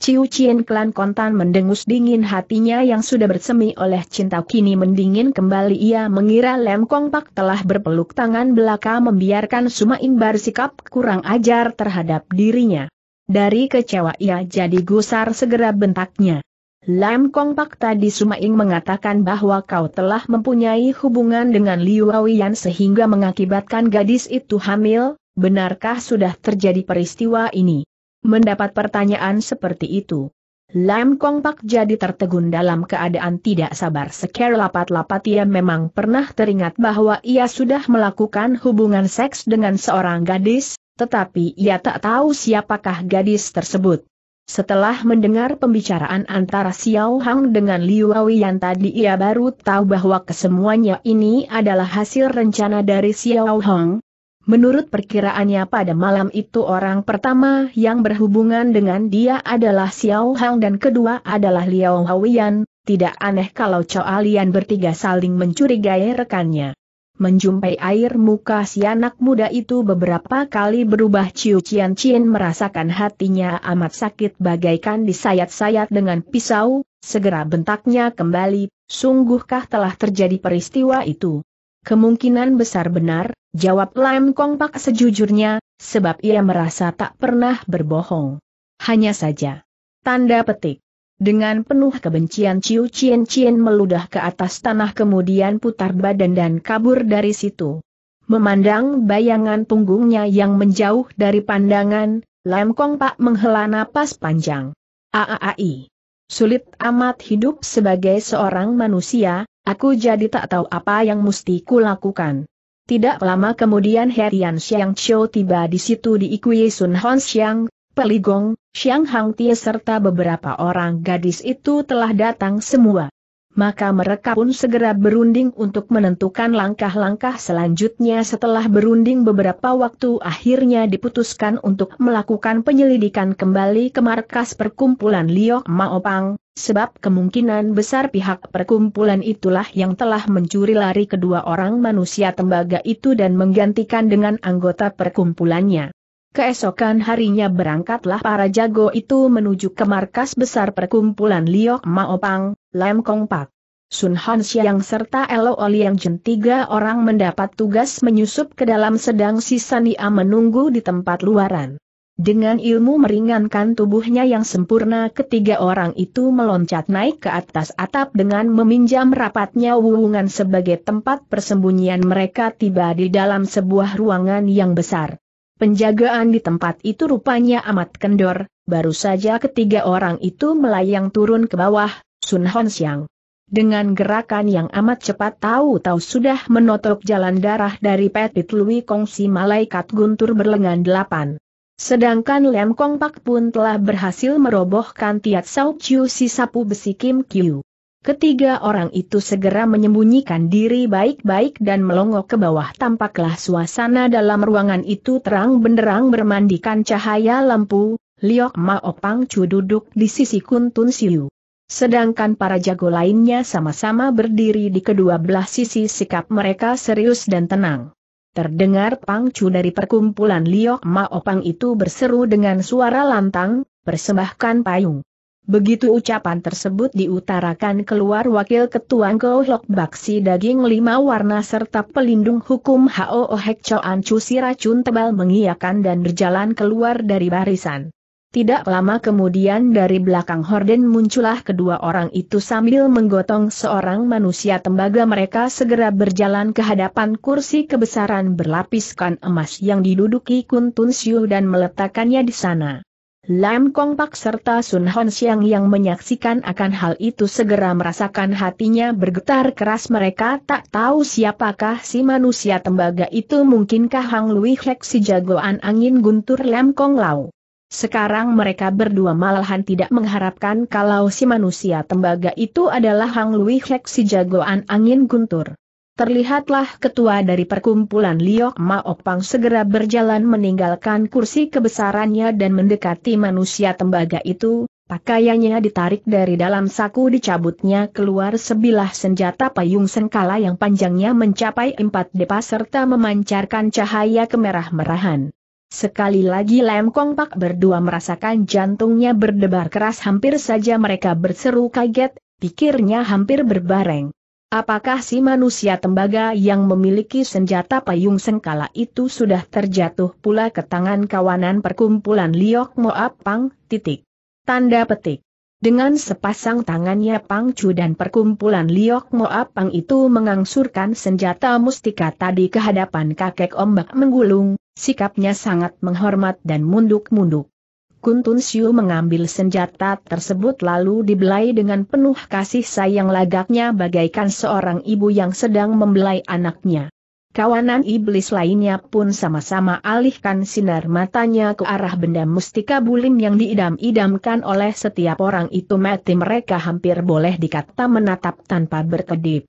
Ciu Cien Klan Kontan mendengus dingin hatinya yang sudah bersemi oleh cinta kini mendingin kembali ia mengira Lem Kong Pak telah berpeluk tangan belaka membiarkan Suma Inbar sikap kurang ajar terhadap dirinya. Dari kecewa ia jadi gusar segera bentaknya. Lam Kong Pak tadi Sumaing mengatakan bahwa kau telah mempunyai hubungan dengan Liu Yan sehingga mengakibatkan gadis itu hamil, benarkah sudah terjadi peristiwa ini? Mendapat pertanyaan seperti itu. Lam Kong Pak jadi tertegun dalam keadaan tidak sabar sekir lapat-lapat ia memang pernah teringat bahwa ia sudah melakukan hubungan seks dengan seorang gadis, tetapi ia tak tahu siapakah gadis tersebut. Setelah mendengar pembicaraan antara Xiao Hang dengan Liu Yan tadi ia baru tahu bahwa kesemuanya ini adalah hasil rencana dari Xiao Hang. Menurut perkiraannya pada malam itu orang pertama yang berhubungan dengan dia adalah Xiao Hang dan kedua adalah Liu Yan, tidak aneh kalau Choa Alian bertiga saling mencurigai rekannya. Menjumpai air muka si anak muda itu beberapa kali berubah Ciu Cian Cian merasakan hatinya amat sakit bagaikan disayat-sayat dengan pisau, segera bentaknya kembali, sungguhkah telah terjadi peristiwa itu? Kemungkinan besar benar, jawab Lam Kong Pak sejujurnya, sebab ia merasa tak pernah berbohong. Hanya saja. Tanda petik. Dengan penuh kebencian Ciu Cien Cien meludah ke atas tanah kemudian putar badan dan kabur dari situ. Memandang bayangan punggungnya yang menjauh dari pandangan, Lam Kong Pak menghela napas panjang. Aaai. Sulit amat hidup sebagai seorang manusia, aku jadi tak tahu apa yang mesti kulakukan. Tidak lama kemudian Herian Xiang Chou tiba di situ diikui Sun Hon Xiang, Peligong, Xiang Hang Tie serta beberapa orang gadis itu telah datang semua. Maka mereka pun segera berunding untuk menentukan langkah-langkah selanjutnya setelah berunding beberapa waktu akhirnya diputuskan untuk melakukan penyelidikan kembali ke markas perkumpulan Liok Maopang, sebab kemungkinan besar pihak perkumpulan itulah yang telah mencuri lari kedua orang manusia tembaga itu dan menggantikan dengan anggota perkumpulannya. Keesokan harinya berangkatlah para jago itu menuju ke markas besar perkumpulan Liok Maopang, Lem Kong Pak. Sun Han Xiang serta Elo Oliang Jen tiga orang mendapat tugas menyusup ke dalam sedang si Sania menunggu di tempat luaran. Dengan ilmu meringankan tubuhnya yang sempurna ketiga orang itu meloncat naik ke atas atap dengan meminjam rapatnya wuwungan sebagai tempat persembunyian mereka tiba di dalam sebuah ruangan yang besar. Penjagaan di tempat itu rupanya amat kendor, baru saja ketiga orang itu melayang turun ke bawah, Sun Hon Siang. Dengan gerakan yang amat cepat tahu-tahu sudah menotok jalan darah dari Petit Lui Kong si malaikat guntur berlengan delapan. Sedangkan Lem Kong Pak pun telah berhasil merobohkan Tiat Sao Chiu si sapu besi Kim Kyu. Ketiga orang itu segera menyembunyikan diri baik-baik dan melongok ke bawah tampaklah suasana dalam ruangan itu terang benderang bermandikan cahaya lampu, Liok Mao Pang Chu duduk di sisi Kuntun Siu. Sedangkan para jago lainnya sama-sama berdiri di kedua belah sisi sikap mereka serius dan tenang. Terdengar Pang Chu dari perkumpulan Liok Mao Pang itu berseru dengan suara lantang, persembahkan payung. Begitu ucapan tersebut diutarakan keluar Wakil Ketua Ngo Lok Baksi daging lima warna serta pelindung hukum H.O.O. Hek Choan si racun tebal mengiakan dan berjalan keluar dari barisan. Tidak lama kemudian dari belakang horden muncullah kedua orang itu sambil menggotong seorang manusia tembaga mereka segera berjalan ke hadapan kursi kebesaran berlapiskan emas yang diduduki Kun Tun Siu dan meletakkannya di sana. Lam Kong Pak serta Sun Hon Siang yang menyaksikan akan hal itu segera merasakan hatinya bergetar keras mereka tak tahu siapakah si manusia tembaga itu mungkinkah Hang Lui Hek si jagoan angin guntur Lam Kong Lau. Sekarang mereka berdua malahan tidak mengharapkan kalau si manusia tembaga itu adalah Hang Lui Hek si jagoan angin guntur. Terlihatlah ketua dari perkumpulan Liok Maopang segera berjalan meninggalkan kursi kebesarannya dan mendekati manusia tembaga itu, pakaiannya ditarik dari dalam saku dicabutnya keluar sebilah senjata payung sengkala yang panjangnya mencapai empat depa serta memancarkan cahaya kemerah-merahan. Sekali lagi Lem Kong Pak berdua merasakan jantungnya berdebar keras hampir saja mereka berseru kaget, pikirnya hampir berbareng. Apakah si manusia tembaga yang memiliki senjata payung sengkala itu sudah terjatuh pula ke tangan kawanan perkumpulan Liok Moab Pang, titik. Tanda petik. Dengan sepasang tangannya Pang Chu dan perkumpulan Liok Moab Pang itu mengangsurkan senjata mustika tadi ke hadapan kakek ombak menggulung, sikapnya sangat menghormat dan munduk-munduk. Kuntun Siu mengambil senjata tersebut lalu dibelai dengan penuh kasih sayang lagaknya bagaikan seorang ibu yang sedang membelai anaknya. Kawanan iblis lainnya pun sama-sama alihkan sinar matanya ke arah benda mustika bulim yang diidam-idamkan oleh setiap orang itu mati mereka hampir boleh dikata menatap tanpa berkedip.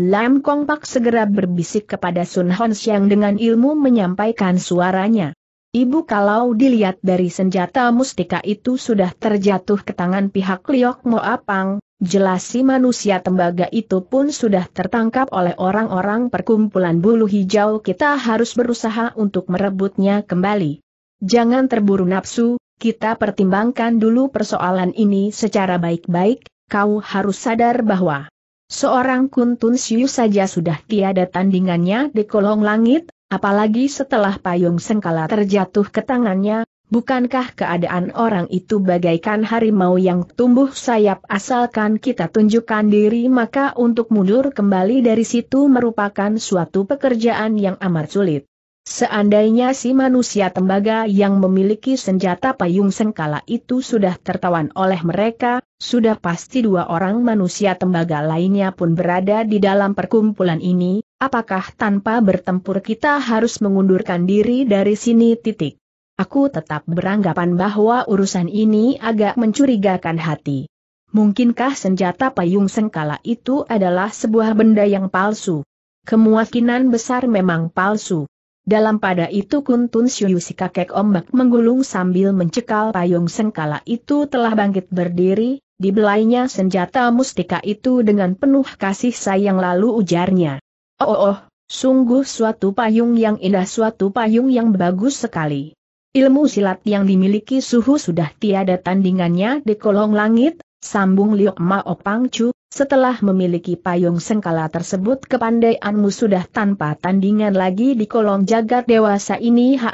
Lam Kong Pak segera berbisik kepada Sun Hon Siang dengan ilmu menyampaikan suaranya. Ibu kalau dilihat dari senjata mustika itu sudah terjatuh ke tangan pihak Liok Moapang, Apang, jelas si manusia tembaga itu pun sudah tertangkap oleh orang-orang perkumpulan bulu hijau kita harus berusaha untuk merebutnya kembali. Jangan terburu nafsu, kita pertimbangkan dulu persoalan ini secara baik-baik, kau harus sadar bahwa Seorang Kuntun Siu saja sudah tiada tandingannya di kolong langit, Apalagi setelah payung sengkala terjatuh ke tangannya, bukankah keadaan orang itu bagaikan harimau yang tumbuh sayap asalkan kita tunjukkan diri maka untuk mundur kembali dari situ merupakan suatu pekerjaan yang amat sulit. Seandainya si manusia tembaga yang memiliki senjata payung sengkala itu sudah tertawan oleh mereka, sudah pasti dua orang manusia tembaga lainnya pun berada di dalam perkumpulan ini, apakah tanpa bertempur kita harus mengundurkan diri dari sini titik. Aku tetap beranggapan bahwa urusan ini agak mencurigakan hati. Mungkinkah senjata payung sengkala itu adalah sebuah benda yang palsu? Kemungkinan besar memang palsu. Dalam pada itu Kuntun Syuyu si kakek ombak menggulung sambil mencekal payung sengkala itu telah bangkit berdiri, dibelainya senjata mustika itu dengan penuh kasih sayang lalu ujarnya. Oh, oh, oh, sungguh suatu payung yang indah suatu payung yang bagus sekali. Ilmu silat yang dimiliki suhu sudah tiada tandingannya di kolong langit, sambung Liok Mao Pangcu, setelah memiliki payung sengkala tersebut kepandaianmu sudah tanpa tandingan lagi di kolong jagat dewasa ini ha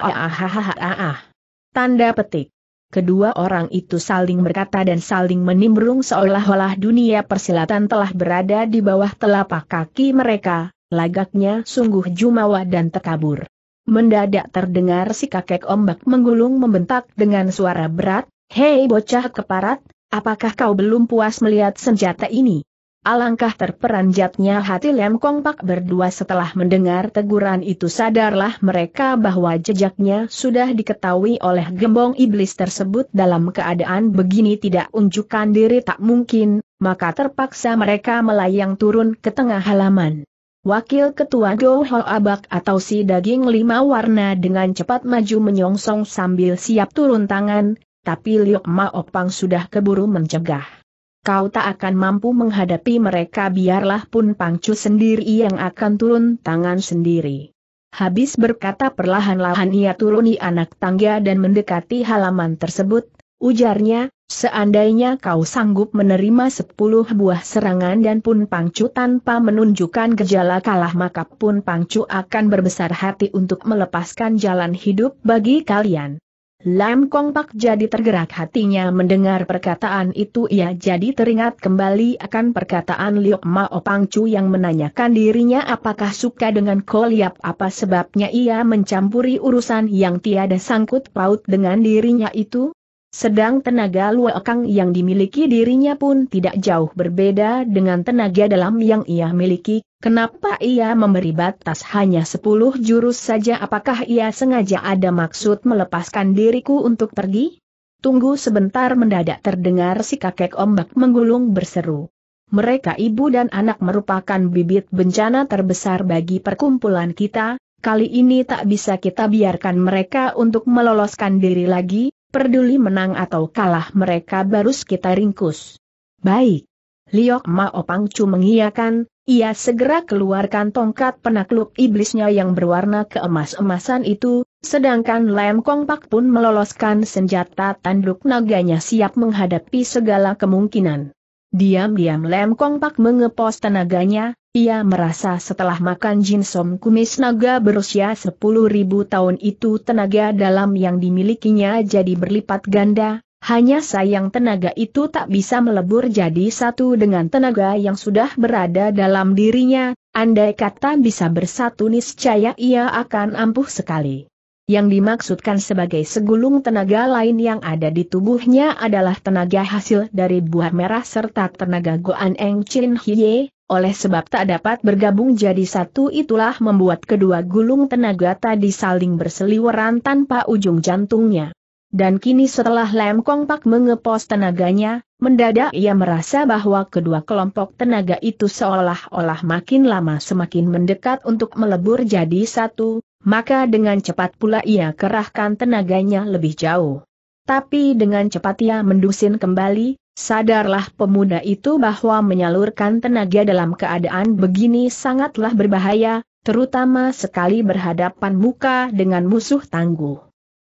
Tanda petik. Kedua orang itu saling berkata dan saling menimbrung seolah-olah dunia persilatan telah berada di bawah telapak kaki mereka, lagaknya sungguh jumawa dan terkabur. Mendadak terdengar si kakek ombak menggulung membentak dengan suara berat, Hei bocah keparat, apakah kau belum puas melihat senjata ini? Alangkah terperanjatnya hati Lem Pak berdua setelah mendengar teguran itu sadarlah mereka bahwa jejaknya sudah diketahui oleh gembong iblis tersebut dalam keadaan begini tidak unjukkan diri tak mungkin, maka terpaksa mereka melayang turun ke tengah halaman. Wakil Ketua Goho Abak atau si daging lima warna dengan cepat maju menyongsong sambil siap turun tangan, tapi Liu Ma Opang sudah keburu mencegah. Kau tak akan mampu menghadapi mereka biarlah pun Pangcu sendiri yang akan turun tangan sendiri. Habis berkata perlahan-lahan ia turuni anak tangga dan mendekati halaman tersebut, Ujarnya, seandainya kau sanggup menerima sepuluh buah serangan dan pun pangcu tanpa menunjukkan gejala kalah maka pun pangcu akan berbesar hati untuk melepaskan jalan hidup bagi kalian. Lam Kong Pak jadi tergerak hatinya mendengar perkataan itu ia jadi teringat kembali akan perkataan Liok Mao Pangcu yang menanyakan dirinya apakah suka dengan Koliap apa sebabnya ia mencampuri urusan yang tiada sangkut paut dengan dirinya itu, sedang tenaga luakang yang dimiliki dirinya pun tidak jauh berbeda dengan tenaga dalam yang ia miliki, kenapa ia memberi batas hanya 10 jurus saja apakah ia sengaja ada maksud melepaskan diriku untuk pergi? Tunggu sebentar mendadak terdengar si kakek ombak menggulung berseru. Mereka ibu dan anak merupakan bibit bencana terbesar bagi perkumpulan kita, kali ini tak bisa kita biarkan mereka untuk meloloskan diri lagi, Peduli menang atau kalah mereka baru kita ringkus. Baik. Liok Mao Chu mengiyakan, ia segera keluarkan tongkat penakluk iblisnya yang berwarna keemas-emasan itu, sedangkan Lem Kong Pak pun meloloskan senjata tanduk naganya siap menghadapi segala kemungkinan. Diam-diam Lem Kong Pak mengepos tenaganya, ia merasa setelah makan Jin Som kumis naga berusia 10.000 tahun itu tenaga dalam yang dimilikinya jadi berlipat ganda, hanya sayang tenaga itu tak bisa melebur jadi satu dengan tenaga yang sudah berada dalam dirinya, andai kata bisa bersatu niscaya ia akan ampuh sekali yang dimaksudkan sebagai segulung tenaga lain yang ada di tubuhnya adalah tenaga hasil dari buah merah serta tenaga Goan Eng Chin Hye, oleh sebab tak dapat bergabung jadi satu itulah membuat kedua gulung tenaga tadi saling berseliweran tanpa ujung jantungnya. Dan kini setelah Lem Kong Pak mengepos tenaganya, mendadak ia merasa bahwa kedua kelompok tenaga itu seolah-olah makin lama semakin mendekat untuk melebur jadi satu, maka dengan cepat pula ia kerahkan tenaganya lebih jauh. Tapi dengan cepat ia mendusin kembali, sadarlah pemuda itu bahwa menyalurkan tenaga dalam keadaan begini sangatlah berbahaya, terutama sekali berhadapan muka dengan musuh tangguh.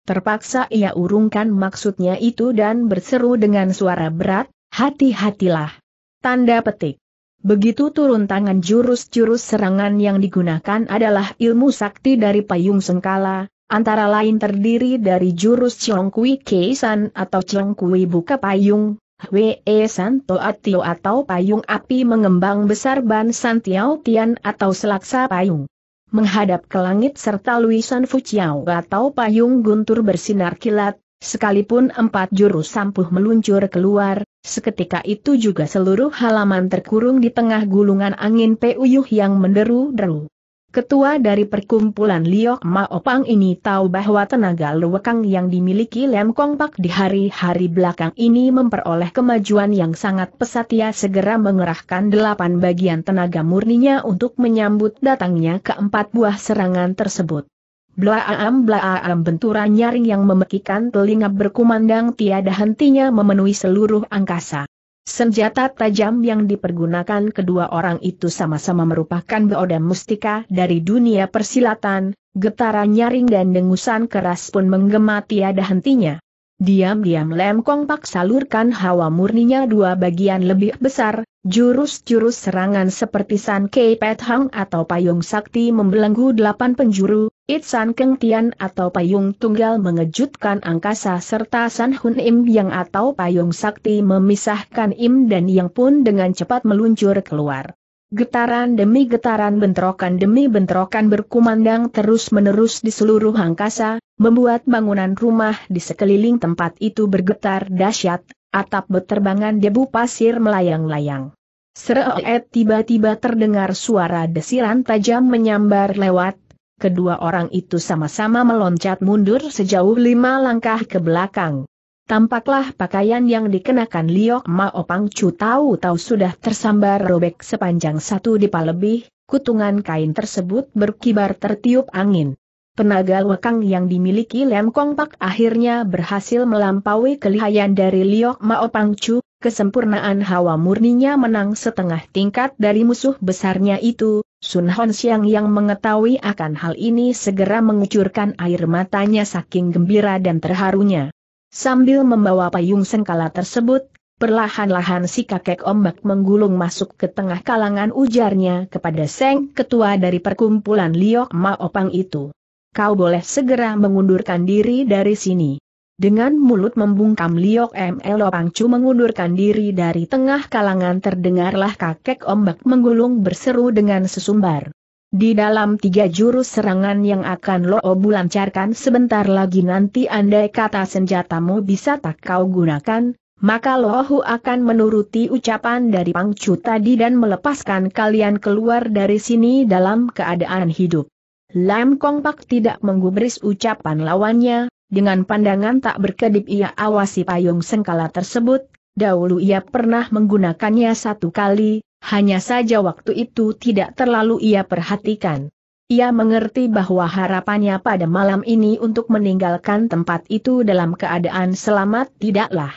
Terpaksa ia urungkan maksudnya itu dan berseru dengan suara berat, hati-hatilah. Tanda petik. Begitu turun tangan jurus-jurus serangan yang digunakan adalah ilmu sakti dari payung sengkala, antara lain terdiri dari jurus Chiong Kui Keisan atau Chiong Kui Buka Payung, Hwe e Santo Tio atau payung api mengembang besar Ban Tiao Tian atau selaksa payung. Menghadap ke langit serta Luisan Fuciao atau payung guntur bersinar kilat, sekalipun empat jurus sampuh meluncur keluar, Seketika itu juga seluruh halaman terkurung di tengah gulungan angin puyuh yang menderu-deru. Ketua dari perkumpulan Liok Maopang ini tahu bahwa tenaga lewekang yang dimiliki Lem Kong Pak di hari-hari belakang ini memperoleh kemajuan yang sangat pesat ia segera mengerahkan delapan bagian tenaga murninya untuk menyambut datangnya keempat buah serangan tersebut. Blaam blaam benturan nyaring yang memekikan telinga berkumandang tiada hentinya memenuhi seluruh angkasa. Senjata tajam yang dipergunakan kedua orang itu sama-sama merupakan beoda mustika dari dunia persilatan, getaran nyaring dan dengusan keras pun menggema tiada hentinya. Diam-diam Lem Kong Pak salurkan hawa murninya dua bagian lebih besar, Jurus-jurus serangan seperti San Kei Pet Hang atau Payung Sakti membelenggu delapan penjuru, It San Keng Tian atau Payung Tunggal mengejutkan angkasa serta San Hun Im yang atau Payung Sakti memisahkan Im dan yang pun dengan cepat meluncur keluar. Getaran demi getaran bentrokan demi bentrokan berkumandang terus-menerus di seluruh angkasa, membuat bangunan rumah di sekeliling tempat itu bergetar dahsyat, Atap beterbangan debu pasir melayang-layang. Sereoet tiba-tiba terdengar suara desiran tajam menyambar lewat, kedua orang itu sama-sama meloncat mundur sejauh lima langkah ke belakang. Tampaklah pakaian yang dikenakan Liok Mao Pangcu tahu-tahu sudah tersambar robek sepanjang satu dipa lebih, kutungan kain tersebut berkibar tertiup angin. Tenaga wakang yang dimiliki Lem Kong Pak akhirnya berhasil melampaui kelihayan dari Liok Mao Chu, kesempurnaan hawa murninya menang setengah tingkat dari musuh besarnya itu, Sun Hon Siang yang mengetahui akan hal ini segera mengucurkan air matanya saking gembira dan terharunya. Sambil membawa payung sengkala tersebut, perlahan-lahan si kakek ombak menggulung masuk ke tengah kalangan ujarnya kepada Seng Ketua dari perkumpulan Liok Maopang itu kau boleh segera mengundurkan diri dari sini. Dengan mulut membungkam Liok ML Pangcu mengundurkan diri dari tengah kalangan terdengarlah kakek ombak menggulung berseru dengan sesumbar. Di dalam tiga jurus serangan yang akan Lo Obu lancarkan sebentar lagi nanti andai kata senjatamu bisa tak kau gunakan, maka Lohu akan menuruti ucapan dari Pangcu tadi dan melepaskan kalian keluar dari sini dalam keadaan hidup. Lam Kong Pak tidak menggubris ucapan lawannya, dengan pandangan tak berkedip ia awasi payung sengkala tersebut, dahulu ia pernah menggunakannya satu kali, hanya saja waktu itu tidak terlalu ia perhatikan. Ia mengerti bahwa harapannya pada malam ini untuk meninggalkan tempat itu dalam keadaan selamat tidaklah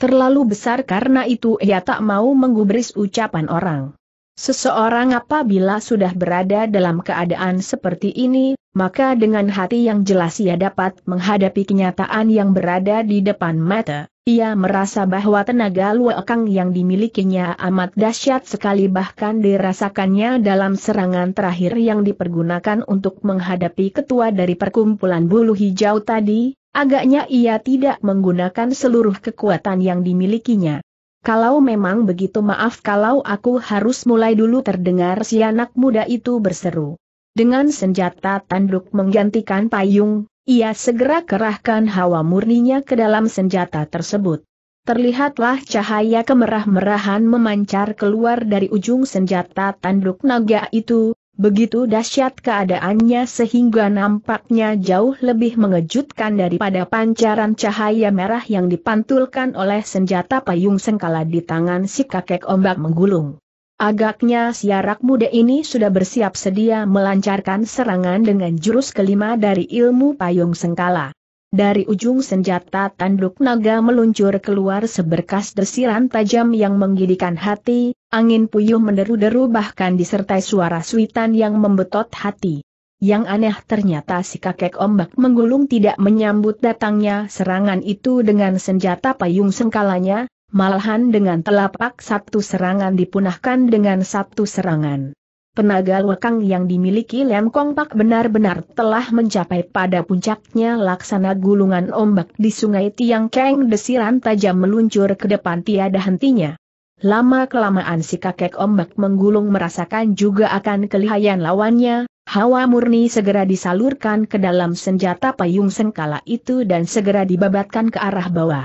terlalu besar karena itu ia tak mau menggubris ucapan orang. Seseorang apabila sudah berada dalam keadaan seperti ini, maka dengan hati yang jelas ia dapat menghadapi kenyataan yang berada di depan mata. Ia merasa bahwa tenaga luakang yang dimilikinya amat dahsyat sekali bahkan dirasakannya dalam serangan terakhir yang dipergunakan untuk menghadapi ketua dari perkumpulan bulu hijau tadi, agaknya ia tidak menggunakan seluruh kekuatan yang dimilikinya. Kalau memang begitu maaf kalau aku harus mulai dulu terdengar si anak muda itu berseru. Dengan senjata tanduk menggantikan payung, ia segera kerahkan hawa murninya ke dalam senjata tersebut. Terlihatlah cahaya kemerah-merahan memancar keluar dari ujung senjata tanduk naga itu, Begitu dahsyat keadaannya sehingga nampaknya jauh lebih mengejutkan daripada pancaran cahaya merah yang dipantulkan oleh senjata payung sengkala di tangan si kakek ombak menggulung. Agaknya si muda ini sudah bersiap sedia melancarkan serangan dengan jurus kelima dari ilmu payung sengkala. Dari ujung senjata tanduk naga meluncur keluar seberkas desiran tajam yang menggidikan hati, angin puyuh menderu-deru bahkan disertai suara suitan yang membetot hati. Yang aneh ternyata si kakek ombak menggulung tidak menyambut datangnya serangan itu dengan senjata payung sengkalanya, malahan dengan telapak satu serangan dipunahkan dengan satu serangan. Tenaga lekang yang dimiliki Lem Kong Pak benar-benar telah mencapai pada puncaknya laksana gulungan ombak di sungai Tiang Keng desiran tajam meluncur ke depan tiada hentinya. Lama-kelamaan si kakek ombak menggulung merasakan juga akan kelihayan lawannya, hawa murni segera disalurkan ke dalam senjata payung sengkala itu dan segera dibabatkan ke arah bawah.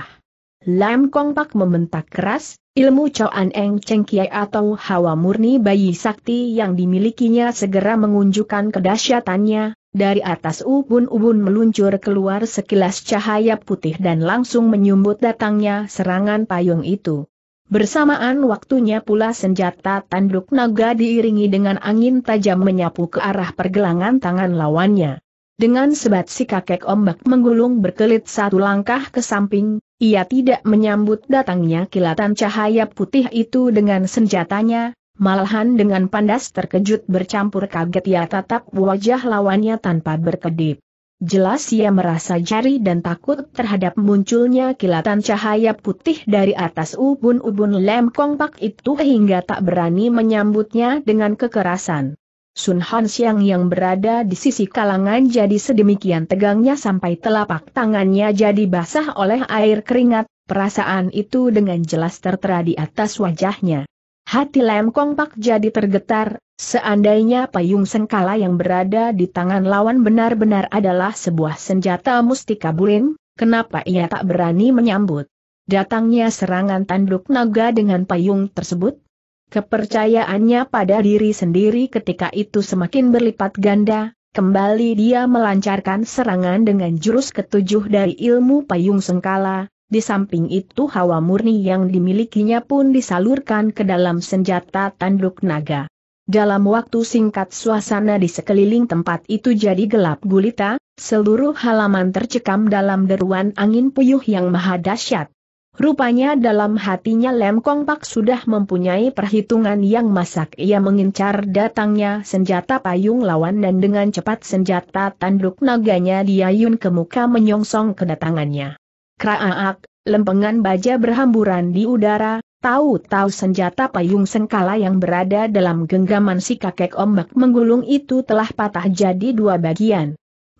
Lam Kong Pak membentak keras, ilmu Choan Eng Cheng Kiai atau hawa murni bayi sakti yang dimilikinya segera mengunjukkan kedahsyatannya, dari atas ubun-ubun meluncur keluar sekilas cahaya putih dan langsung menyumbut datangnya serangan payung itu. Bersamaan waktunya pula senjata tanduk naga diiringi dengan angin tajam menyapu ke arah pergelangan tangan lawannya. Dengan sebat si kakek ombak menggulung berkelit satu langkah ke samping, ia tidak menyambut datangnya kilatan cahaya putih itu dengan senjatanya, malahan dengan pandas terkejut bercampur kaget ia tatap wajah lawannya tanpa berkedip. Jelas ia merasa jari dan takut terhadap munculnya kilatan cahaya putih dari atas ubun-ubun lem kongpak itu hingga tak berani menyambutnya dengan kekerasan. Sun Han Xiang yang berada di sisi kalangan jadi sedemikian tegangnya sampai telapak tangannya jadi basah oleh air keringat, perasaan itu dengan jelas tertera di atas wajahnya. Hati Lam Kong Pak jadi tergetar, seandainya payung sengkala yang berada di tangan lawan benar-benar adalah sebuah senjata mustika bulin, kenapa ia tak berani menyambut? Datangnya serangan tanduk naga dengan payung tersebut, Kepercayaannya pada diri sendiri ketika itu semakin berlipat ganda, kembali dia melancarkan serangan dengan jurus ketujuh dari ilmu payung sengkala, di samping itu hawa murni yang dimilikinya pun disalurkan ke dalam senjata tanduk naga. Dalam waktu singkat suasana di sekeliling tempat itu jadi gelap gulita, seluruh halaman tercekam dalam deruan angin puyuh yang maha dahsyat. Rupanya dalam hatinya Lem Kong Pak sudah mempunyai perhitungan yang masak ia mengincar datangnya senjata payung lawan dan dengan cepat senjata tanduk naganya diayun ke muka menyongsong kedatangannya. Kraaak, lempengan baja berhamburan di udara, tahu-tahu senjata payung sengkala yang berada dalam genggaman si kakek ombak menggulung itu telah patah jadi dua bagian.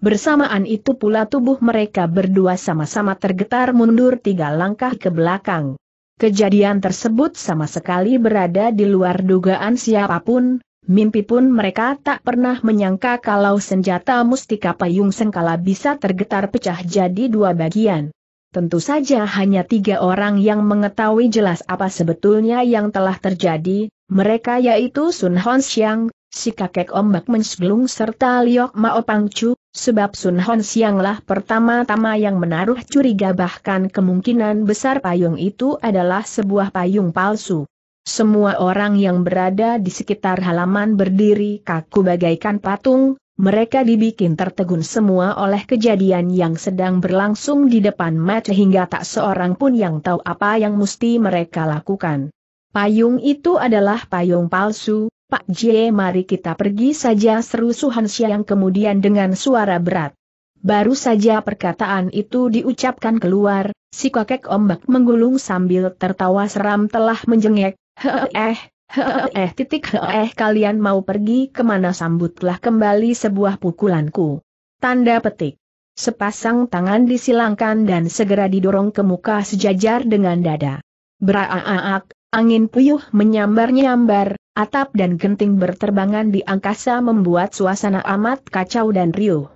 Bersamaan itu pula tubuh mereka berdua sama-sama tergetar mundur tiga langkah ke belakang. Kejadian tersebut sama sekali berada di luar dugaan siapapun, mimpi pun mereka tak pernah menyangka kalau senjata mustika payung sengkala bisa tergetar pecah jadi dua bagian. Tentu saja hanya tiga orang yang mengetahui jelas apa sebetulnya yang telah terjadi, mereka yaitu Sun Hon Xiang, si kakek ombak mensglung serta Liok Mao Pangcu, Sebab Sun Hon Sianglah pertama-tama yang menaruh curiga bahkan kemungkinan besar payung itu adalah sebuah payung palsu. Semua orang yang berada di sekitar halaman berdiri kaku bagaikan patung, mereka dibikin tertegun semua oleh kejadian yang sedang berlangsung di depan mata hingga tak seorang pun yang tahu apa yang mesti mereka lakukan. Payung itu adalah payung palsu, Pak J, mari kita pergi saja seru Suhan Siang kemudian dengan suara berat. Baru saja perkataan itu diucapkan keluar, si kakek ombak menggulung sambil tertawa seram telah menjengek, Eh, eh, titik eh, kalian mau pergi kemana sambutlah kembali sebuah pukulanku. Tanda petik. Sepasang tangan disilangkan dan segera didorong ke muka sejajar dengan dada. Beraaak, Angin puyuh menyambar-nyambar, atap dan genting berterbangan di angkasa membuat suasana amat kacau dan riuh.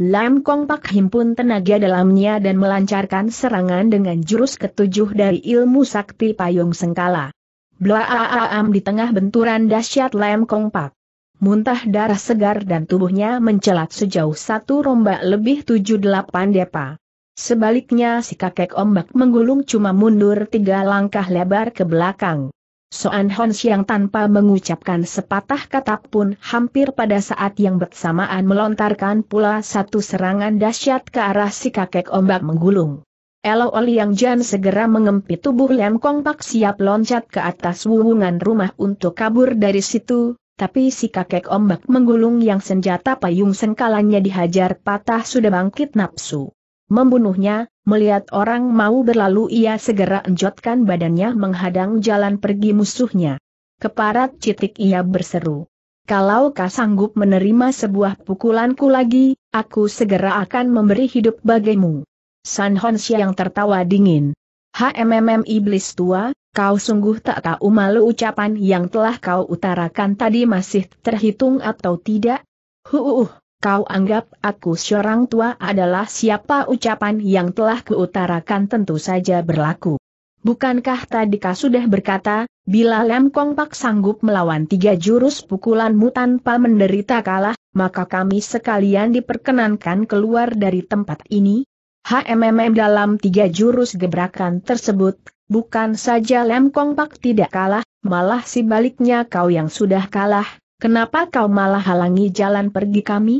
Lam Kong Pak himpun tenaga dalamnya dan melancarkan serangan dengan jurus ketujuh dari ilmu sakti payung sengkala. Blaaam di tengah benturan dahsyat Lam Kong Pak. Muntah darah segar dan tubuhnya mencelat sejauh satu rombak lebih tujuh delapan depa. Sebaliknya si kakek ombak menggulung cuma mundur tiga langkah lebar ke belakang. Soan Hon yang tanpa mengucapkan sepatah kata pun hampir pada saat yang bersamaan melontarkan pula satu serangan dahsyat ke arah si kakek ombak menggulung. Elo Oli Yang Jan segera mengempit tubuh Lem Kong Pak siap loncat ke atas wuwungan rumah untuk kabur dari situ, tapi si kakek ombak menggulung yang senjata payung sengkalannya dihajar patah sudah bangkit nafsu membunuhnya, melihat orang mau berlalu ia segera enjotkan badannya menghadang jalan pergi musuhnya. Keparat citik ia berseru. Kalau kau sanggup menerima sebuah pukulanku lagi, aku segera akan memberi hidup bagimu. San Honsha yang tertawa dingin. HMMM iblis tua, kau sungguh tak tahu malu ucapan yang telah kau utarakan tadi masih terhitung atau tidak? Huuuh, Kau anggap aku seorang tua adalah siapa ucapan yang telah kuutarakan tentu saja berlaku. Bukankah tadi kau sudah berkata, bila Lem Kong Pak sanggup melawan tiga jurus pukulanmu tanpa menderita kalah, maka kami sekalian diperkenankan keluar dari tempat ini? HMMM dalam tiga jurus gebrakan tersebut, bukan saja Lem Kong Pak tidak kalah, malah sebaliknya kau yang sudah kalah, kenapa kau malah halangi jalan pergi kami?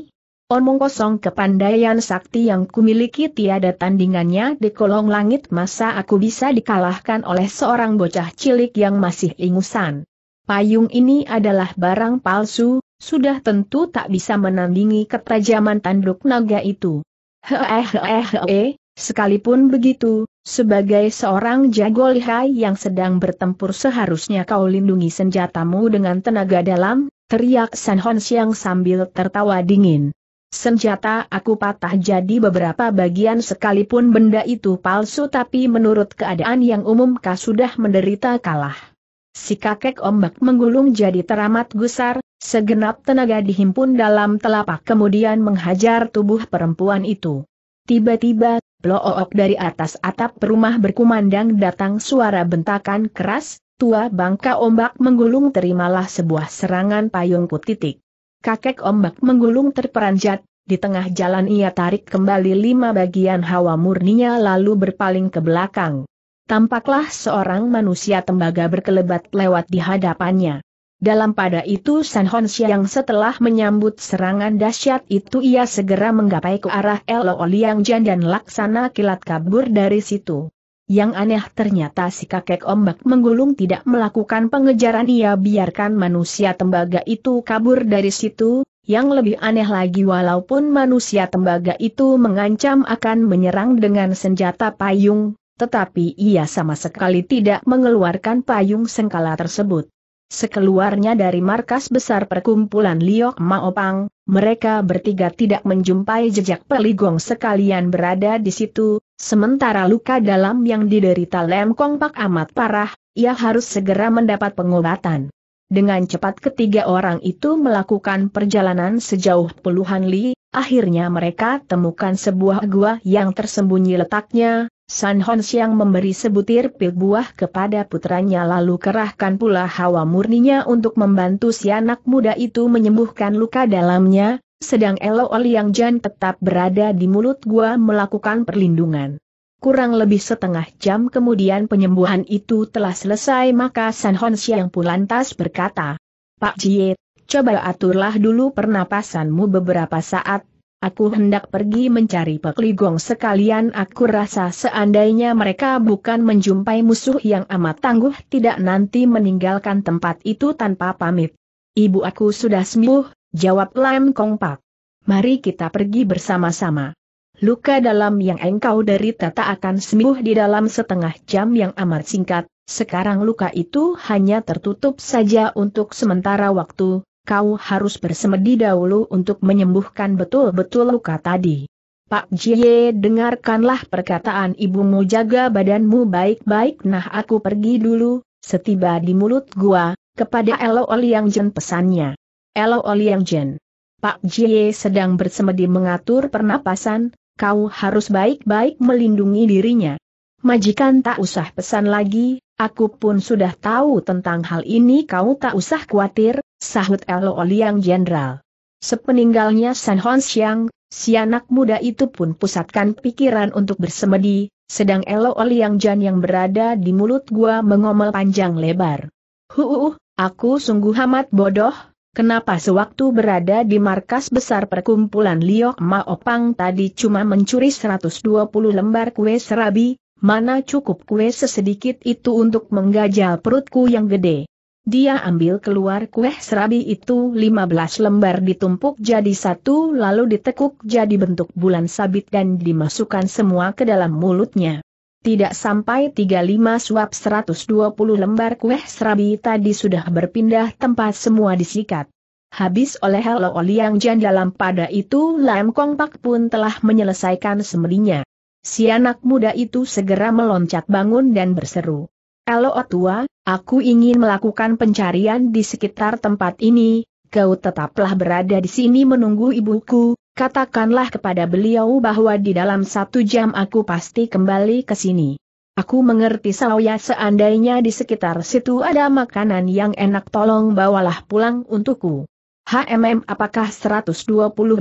Omong kosong kepandaian sakti yang kumiliki tiada tandingannya di kolong langit masa aku bisa dikalahkan oleh seorang bocah cilik yang masih ingusan. Payung ini adalah barang palsu, sudah tentu tak bisa menandingi ketajaman tanduk naga itu. Hehehe, sekalipun begitu, sebagai seorang jago lihai yang sedang bertempur seharusnya kau lindungi senjatamu dengan tenaga dalam, teriak San Hon Siang sambil tertawa dingin. Senjata aku patah jadi beberapa bagian sekalipun benda itu palsu tapi menurut keadaan yang umum kah sudah menderita kalah. Si kakek ombak menggulung jadi teramat gusar, segenap tenaga dihimpun dalam telapak kemudian menghajar tubuh perempuan itu. Tiba-tiba, blook dari atas atap rumah berkumandang datang suara bentakan keras, tua bangka ombak menggulung terimalah sebuah serangan payung titik kakek ombak menggulung terperanjat, di tengah jalan ia tarik kembali lima bagian hawa murninya lalu berpaling ke belakang. Tampaklah seorang manusia tembaga berkelebat lewat di hadapannya. Dalam pada itu San Hon yang setelah menyambut serangan dahsyat itu ia segera menggapai ke arah Elo Liang Jan dan laksana kilat kabur dari situ. Yang aneh ternyata si kakek ombak menggulung tidak melakukan pengejaran ia biarkan manusia tembaga itu kabur dari situ, yang lebih aneh lagi walaupun manusia tembaga itu mengancam akan menyerang dengan senjata payung, tetapi ia sama sekali tidak mengeluarkan payung sengkala tersebut. Sekeluarnya dari markas besar perkumpulan Liok Maopang, mereka bertiga tidak menjumpai jejak peligong sekalian berada di situ, sementara luka dalam yang diderita Lem Kong Pak amat parah, ia harus segera mendapat pengobatan. Dengan cepat ketiga orang itu melakukan perjalanan sejauh puluhan li, akhirnya mereka temukan sebuah gua yang tersembunyi letaknya, San Hon Siang memberi sebutir pil buah kepada putranya lalu kerahkan pula hawa murninya untuk membantu si anak muda itu menyembuhkan luka dalamnya, sedang Elo Liang Jan tetap berada di mulut gua melakukan perlindungan. Kurang lebih setengah jam kemudian penyembuhan itu telah selesai maka San Hon Siang pun lantas berkata, Pak Jie, coba aturlah dulu pernapasanmu beberapa saat Aku hendak pergi mencari pekligong sekalian aku rasa seandainya mereka bukan menjumpai musuh yang amat tangguh tidak nanti meninggalkan tempat itu tanpa pamit. Ibu aku sudah sembuh, jawab Lam Kong Pak. Mari kita pergi bersama-sama. Luka dalam yang engkau derita tak akan sembuh di dalam setengah jam yang amat singkat, sekarang luka itu hanya tertutup saja untuk sementara waktu, kau harus bersemedi dahulu untuk menyembuhkan betul-betul luka tadi. Pak Jie dengarkanlah perkataan ibumu jaga badanmu baik-baik nah aku pergi dulu, setiba di mulut gua, kepada Elo Oliang Jen pesannya. Elo Oliang Jen. Pak Jie sedang bersemedi mengatur pernapasan, kau harus baik-baik melindungi dirinya. Majikan tak usah pesan lagi, aku pun sudah tahu tentang hal ini kau tak usah khawatir, sahut Elo Oliang Jenderal. Sepeninggalnya San Hon Xiang, si anak muda itu pun pusatkan pikiran untuk bersemedi, sedang Elo Oliang Jan yang berada di mulut gua mengomel panjang lebar. Huuuh, aku sungguh amat bodoh, kenapa sewaktu berada di markas besar perkumpulan Liok Ma Opang tadi cuma mencuri 120 lembar kue serabi, mana cukup kue sesedikit itu untuk menggajal perutku yang gede. Dia ambil keluar kue serabi itu 15 lembar ditumpuk jadi satu lalu ditekuk jadi bentuk bulan sabit dan dimasukkan semua ke dalam mulutnya. Tidak sampai 35 suap 120 lembar kue serabi tadi sudah berpindah tempat semua disikat. Habis oleh Halo Oliang Jan dalam pada itu Lam Kong Pak pun telah menyelesaikan semedinya. Si anak muda itu segera meloncat bangun dan berseru. Elo tua, aku ingin melakukan pencarian di sekitar tempat ini, kau tetaplah berada di sini menunggu ibuku, katakanlah kepada beliau bahwa di dalam satu jam aku pasti kembali ke sini. Aku mengerti Saoya seandainya di sekitar situ ada makanan yang enak tolong bawalah pulang untukku. HMM apakah 120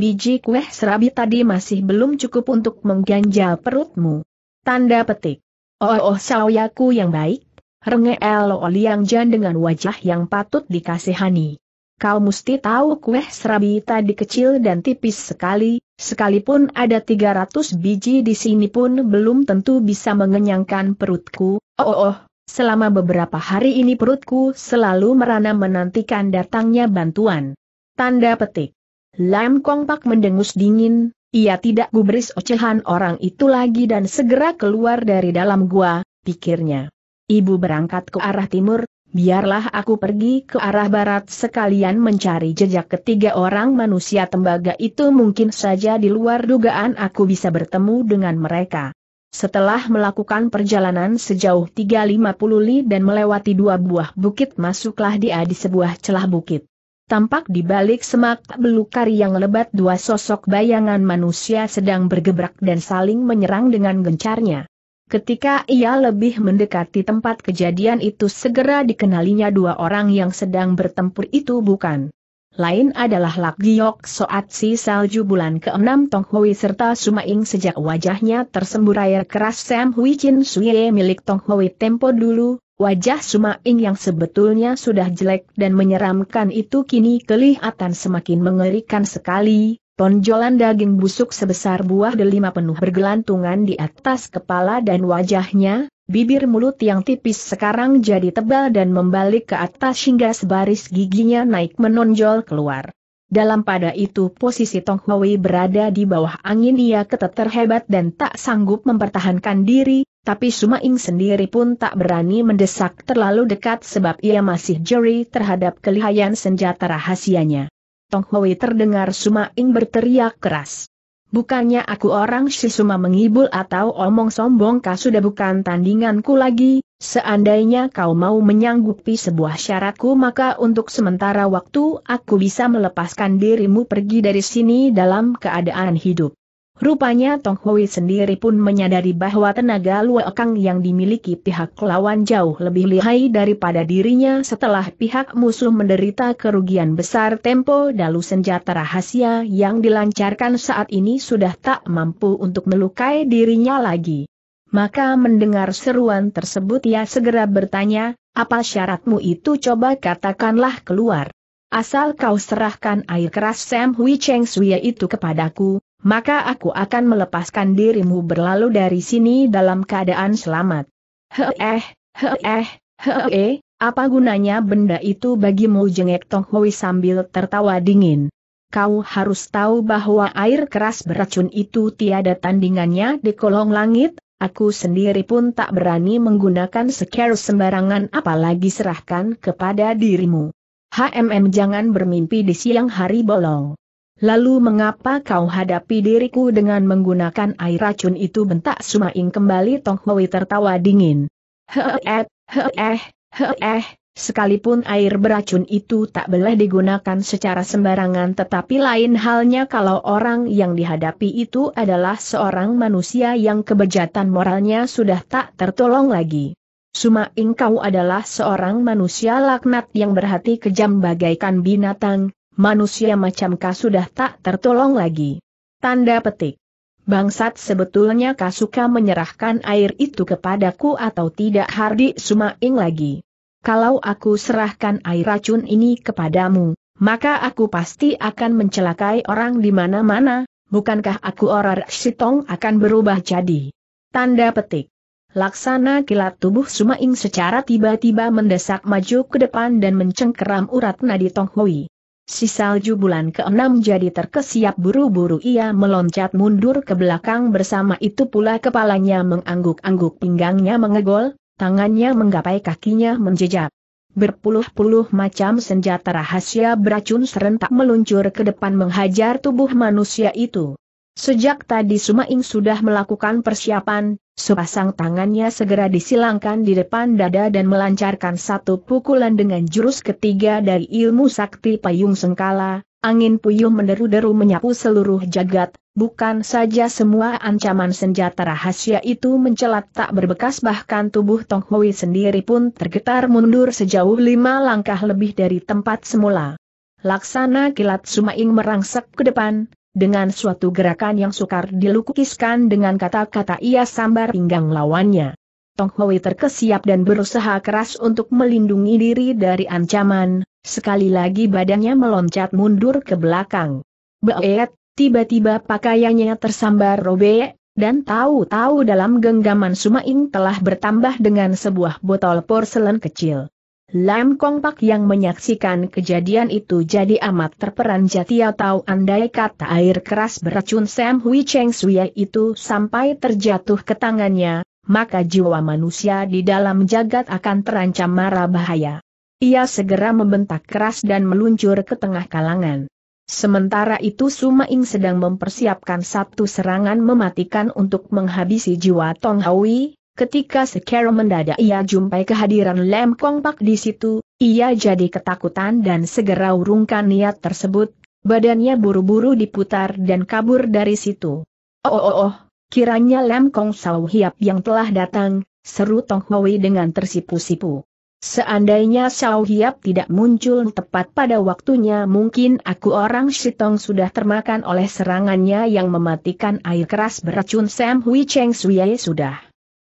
biji kue serabi tadi masih belum cukup untuk mengganjal perutmu? Tanda petik. Oh oh Saoyaku yang baik, Renge oliang Liang Jan dengan wajah yang patut dikasihani. Kau mesti tahu kueh serabi tadi kecil dan tipis sekali, sekalipun ada 300 biji di sini pun belum tentu bisa mengenyangkan perutku, oh oh, oh. selama beberapa hari ini perutku selalu merana menantikan datangnya bantuan. Tanda petik. Lam Kong Pak mendengus dingin, ia tidak gubris ocehan orang itu lagi dan segera keluar dari dalam gua, pikirnya ibu berangkat ke arah timur, biarlah aku pergi ke arah barat sekalian mencari jejak ketiga orang manusia tembaga itu mungkin saja di luar dugaan aku bisa bertemu dengan mereka. Setelah melakukan perjalanan sejauh 350 li dan melewati dua buah bukit masuklah dia di sebuah celah bukit. Tampak di balik semak belukar yang lebat dua sosok bayangan manusia sedang bergebrak dan saling menyerang dengan gencarnya. Ketika ia lebih mendekati tempat kejadian itu segera dikenalinya dua orang yang sedang bertempur itu bukan. Lain adalah Lak Giok Soat Si Salju bulan ke-6 Tong Hui serta Sumaing sejak wajahnya tersembur air keras Sam Hui Chin Suye milik Tong Hui tempo dulu, wajah Sumaing yang sebetulnya sudah jelek dan menyeramkan itu kini kelihatan semakin mengerikan sekali, Tonjolan daging busuk sebesar buah delima penuh bergelantungan di atas kepala dan wajahnya, bibir mulut yang tipis sekarang jadi tebal dan membalik ke atas hingga sebaris giginya naik menonjol keluar. Dalam pada itu posisi Tong Hui berada di bawah angin ia keteter hebat dan tak sanggup mempertahankan diri, tapi Suma Ing sendiri pun tak berani mendesak terlalu dekat sebab ia masih jeri terhadap kelihayan senjata rahasianya. Tong Hui terdengar suma ing berteriak keras. Bukannya aku orang si Suma mengibul atau omong sombong kau sudah bukan tandinganku lagi, seandainya kau mau menyanggupi sebuah syaratku maka untuk sementara waktu aku bisa melepaskan dirimu pergi dari sini dalam keadaan hidup. Rupanya Tong Hui sendiri pun menyadari bahwa tenaga luakang yang dimiliki pihak lawan jauh lebih lihai daripada dirinya setelah pihak musuh menderita kerugian besar tempo dalu senjata rahasia yang dilancarkan saat ini sudah tak mampu untuk melukai dirinya lagi. Maka mendengar seruan tersebut ia segera bertanya, apa syaratmu itu coba katakanlah keluar. Asal kau serahkan air keras Sam Hui Cheng Suya itu kepadaku, maka aku akan melepaskan dirimu berlalu dari sini dalam keadaan selamat. Heeh, heeh, heeh, apa gunanya benda itu bagimu jengek Tong Hui sambil tertawa dingin. Kau harus tahu bahwa air keras beracun itu tiada tandingannya di kolong langit, aku sendiri pun tak berani menggunakan sekeru sembarangan apalagi serahkan kepada dirimu. HMM jangan bermimpi di siang hari bolong. Lalu mengapa kau hadapi diriku dengan menggunakan air racun itu bentak Sumaing kembali Tong Hui tertawa dingin. Heeh, heeh, heeh, sekalipun air beracun itu tak boleh digunakan secara sembarangan tetapi lain halnya kalau orang yang dihadapi itu adalah seorang manusia yang kebejatan moralnya sudah tak tertolong lagi. Sumaing kau adalah seorang manusia laknat yang berhati kejam bagaikan binatang, manusia macam kau sudah tak tertolong lagi. Tanda petik. Bangsat sebetulnya kau suka menyerahkan air itu kepadaku atau tidak Hardi Sumaing lagi. Kalau aku serahkan air racun ini kepadamu, maka aku pasti akan mencelakai orang di mana-mana, bukankah aku orang sitong akan berubah jadi? Tanda petik. Laksana kilat tubuh Sumaing secara tiba-tiba mendesak maju ke depan dan mencengkeram urat nadi Tonghui. Si salju bulan keenam jadi terkesiap buru-buru ia meloncat mundur ke belakang bersama itu pula kepalanya mengangguk-angguk pinggangnya mengegol, tangannya menggapai kakinya menjejak. Berpuluh-puluh macam senjata rahasia beracun serentak meluncur ke depan menghajar tubuh manusia itu. Sejak tadi Sumaing sudah melakukan persiapan, sepasang tangannya segera disilangkan di depan dada dan melancarkan satu pukulan dengan jurus ketiga dari ilmu sakti payung sengkala, angin puyuh meneru deru menyapu seluruh jagat, bukan saja semua ancaman senjata rahasia itu mencelat tak berbekas bahkan tubuh Tong Hui sendiri pun tergetar mundur sejauh lima langkah lebih dari tempat semula. Laksana kilat Sumaing merangsek ke depan, dengan suatu gerakan yang sukar dilukiskan dengan kata-kata ia sambar pinggang lawannya. Tong Hui terkesiap dan berusaha keras untuk melindungi diri dari ancaman, sekali lagi badannya meloncat mundur ke belakang. Beet, tiba-tiba pakaiannya tersambar robek, dan tahu-tahu dalam genggaman Sumaing telah bertambah dengan sebuah botol porselen kecil. Lam Kong Pak yang menyaksikan kejadian itu jadi amat terperanjat ia tahu andai kata air keras beracun Sam Hui Cheng Suye itu sampai terjatuh ke tangannya, maka jiwa manusia di dalam jagat akan terancam marah bahaya. Ia segera membentak keras dan meluncur ke tengah kalangan. Sementara itu Suma Ing sedang mempersiapkan satu serangan mematikan untuk menghabisi jiwa Tong Hui, Ketika secara mendadak ia jumpai kehadiran Lem Kong Pak di situ, ia jadi ketakutan dan segera urungkan niat tersebut, badannya buru-buru diputar dan kabur dari situ. Oh oh oh, kiranya Lem Kong Sau Hiap yang telah datang, seru Tong Hoi dengan tersipu-sipu. Seandainya Sau Hiap tidak muncul tepat pada waktunya mungkin aku orang Shitong sudah termakan oleh serangannya yang mematikan air keras beracun Sam Hui Cheng Suye sudah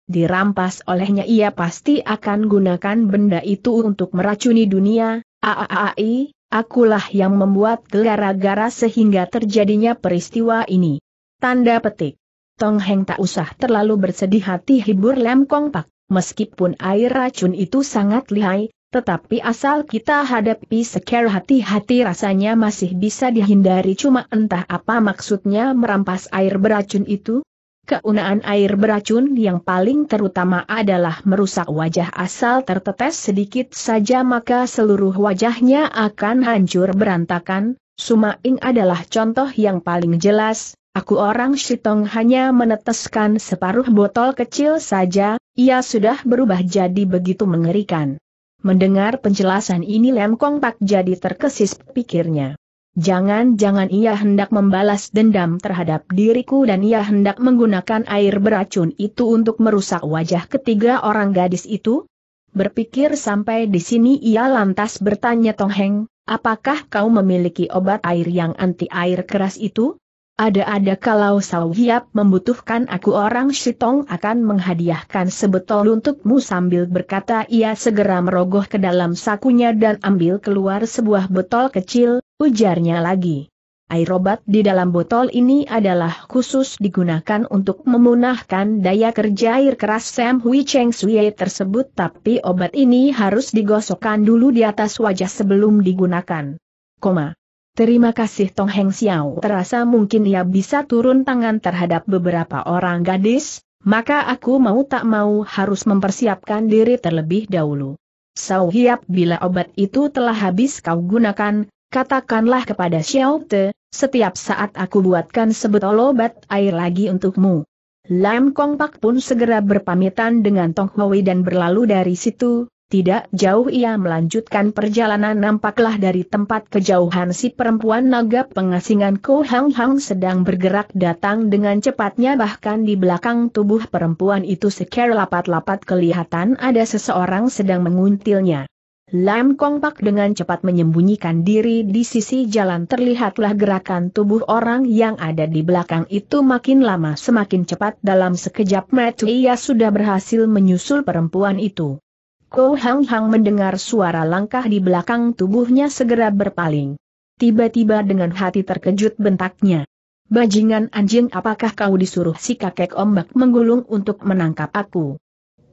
dirampas olehnya ia pasti akan gunakan benda itu untuk meracuni dunia, aaai, akulah yang membuat gara-gara sehingga terjadinya peristiwa ini. Tanda petik. Tong Heng tak usah terlalu bersedih hati hibur Lem Kong Pak, meskipun air racun itu sangat lihai, tetapi asal kita hadapi secara hati-hati rasanya masih bisa dihindari cuma entah apa maksudnya merampas air beracun itu, Keunaan air beracun yang paling terutama adalah merusak wajah asal tertetes sedikit saja maka seluruh wajahnya akan hancur berantakan. Suma Ing adalah contoh yang paling jelas, aku orang Shitong hanya meneteskan separuh botol kecil saja, ia sudah berubah jadi begitu mengerikan. Mendengar penjelasan ini Lem Kong Pak jadi terkesis pikirnya. Jangan-jangan ia hendak membalas dendam terhadap diriku dan ia hendak menggunakan air beracun itu untuk merusak wajah ketiga orang gadis itu? Berpikir sampai di sini ia lantas bertanya Tongheng, apakah kau memiliki obat air yang anti air keras itu? Ada-ada kalau Sau Hiap membutuhkan aku orang Shitong akan menghadiahkan sebetul untukmu sambil berkata ia segera merogoh ke dalam sakunya dan ambil keluar sebuah botol kecil, ujarnya lagi. Air obat di dalam botol ini adalah khusus digunakan untuk memunahkan daya kerja air keras Sam Hui Cheng Sui tersebut tapi obat ini harus digosokkan dulu di atas wajah sebelum digunakan. Koma. Terima kasih Tong Heng Xiao. Terasa mungkin ia bisa turun tangan terhadap beberapa orang gadis, maka aku mau tak mau harus mempersiapkan diri terlebih dahulu. Sau Hiap bila obat itu telah habis kau gunakan, katakanlah kepada Xiao Te, setiap saat aku buatkan sebotol obat air lagi untukmu. Lam Kong Pak pun segera berpamitan dengan Tong Hoi dan berlalu dari situ, tidak jauh ia melanjutkan perjalanan nampaklah dari tempat kejauhan si perempuan naga pengasingan Ko Hang Hang sedang bergerak datang dengan cepatnya bahkan di belakang tubuh perempuan itu secara lapat-lapat kelihatan ada seseorang sedang menguntilnya. Lam Kong Pak dengan cepat menyembunyikan diri di sisi jalan terlihatlah gerakan tubuh orang yang ada di belakang itu makin lama semakin cepat dalam sekejap mata ia sudah berhasil menyusul perempuan itu. Ko Hang Hang mendengar suara langkah di belakang tubuhnya segera berpaling. Tiba-tiba dengan hati terkejut bentaknya. Bajingan anjing apakah kau disuruh si kakek ombak menggulung untuk menangkap aku?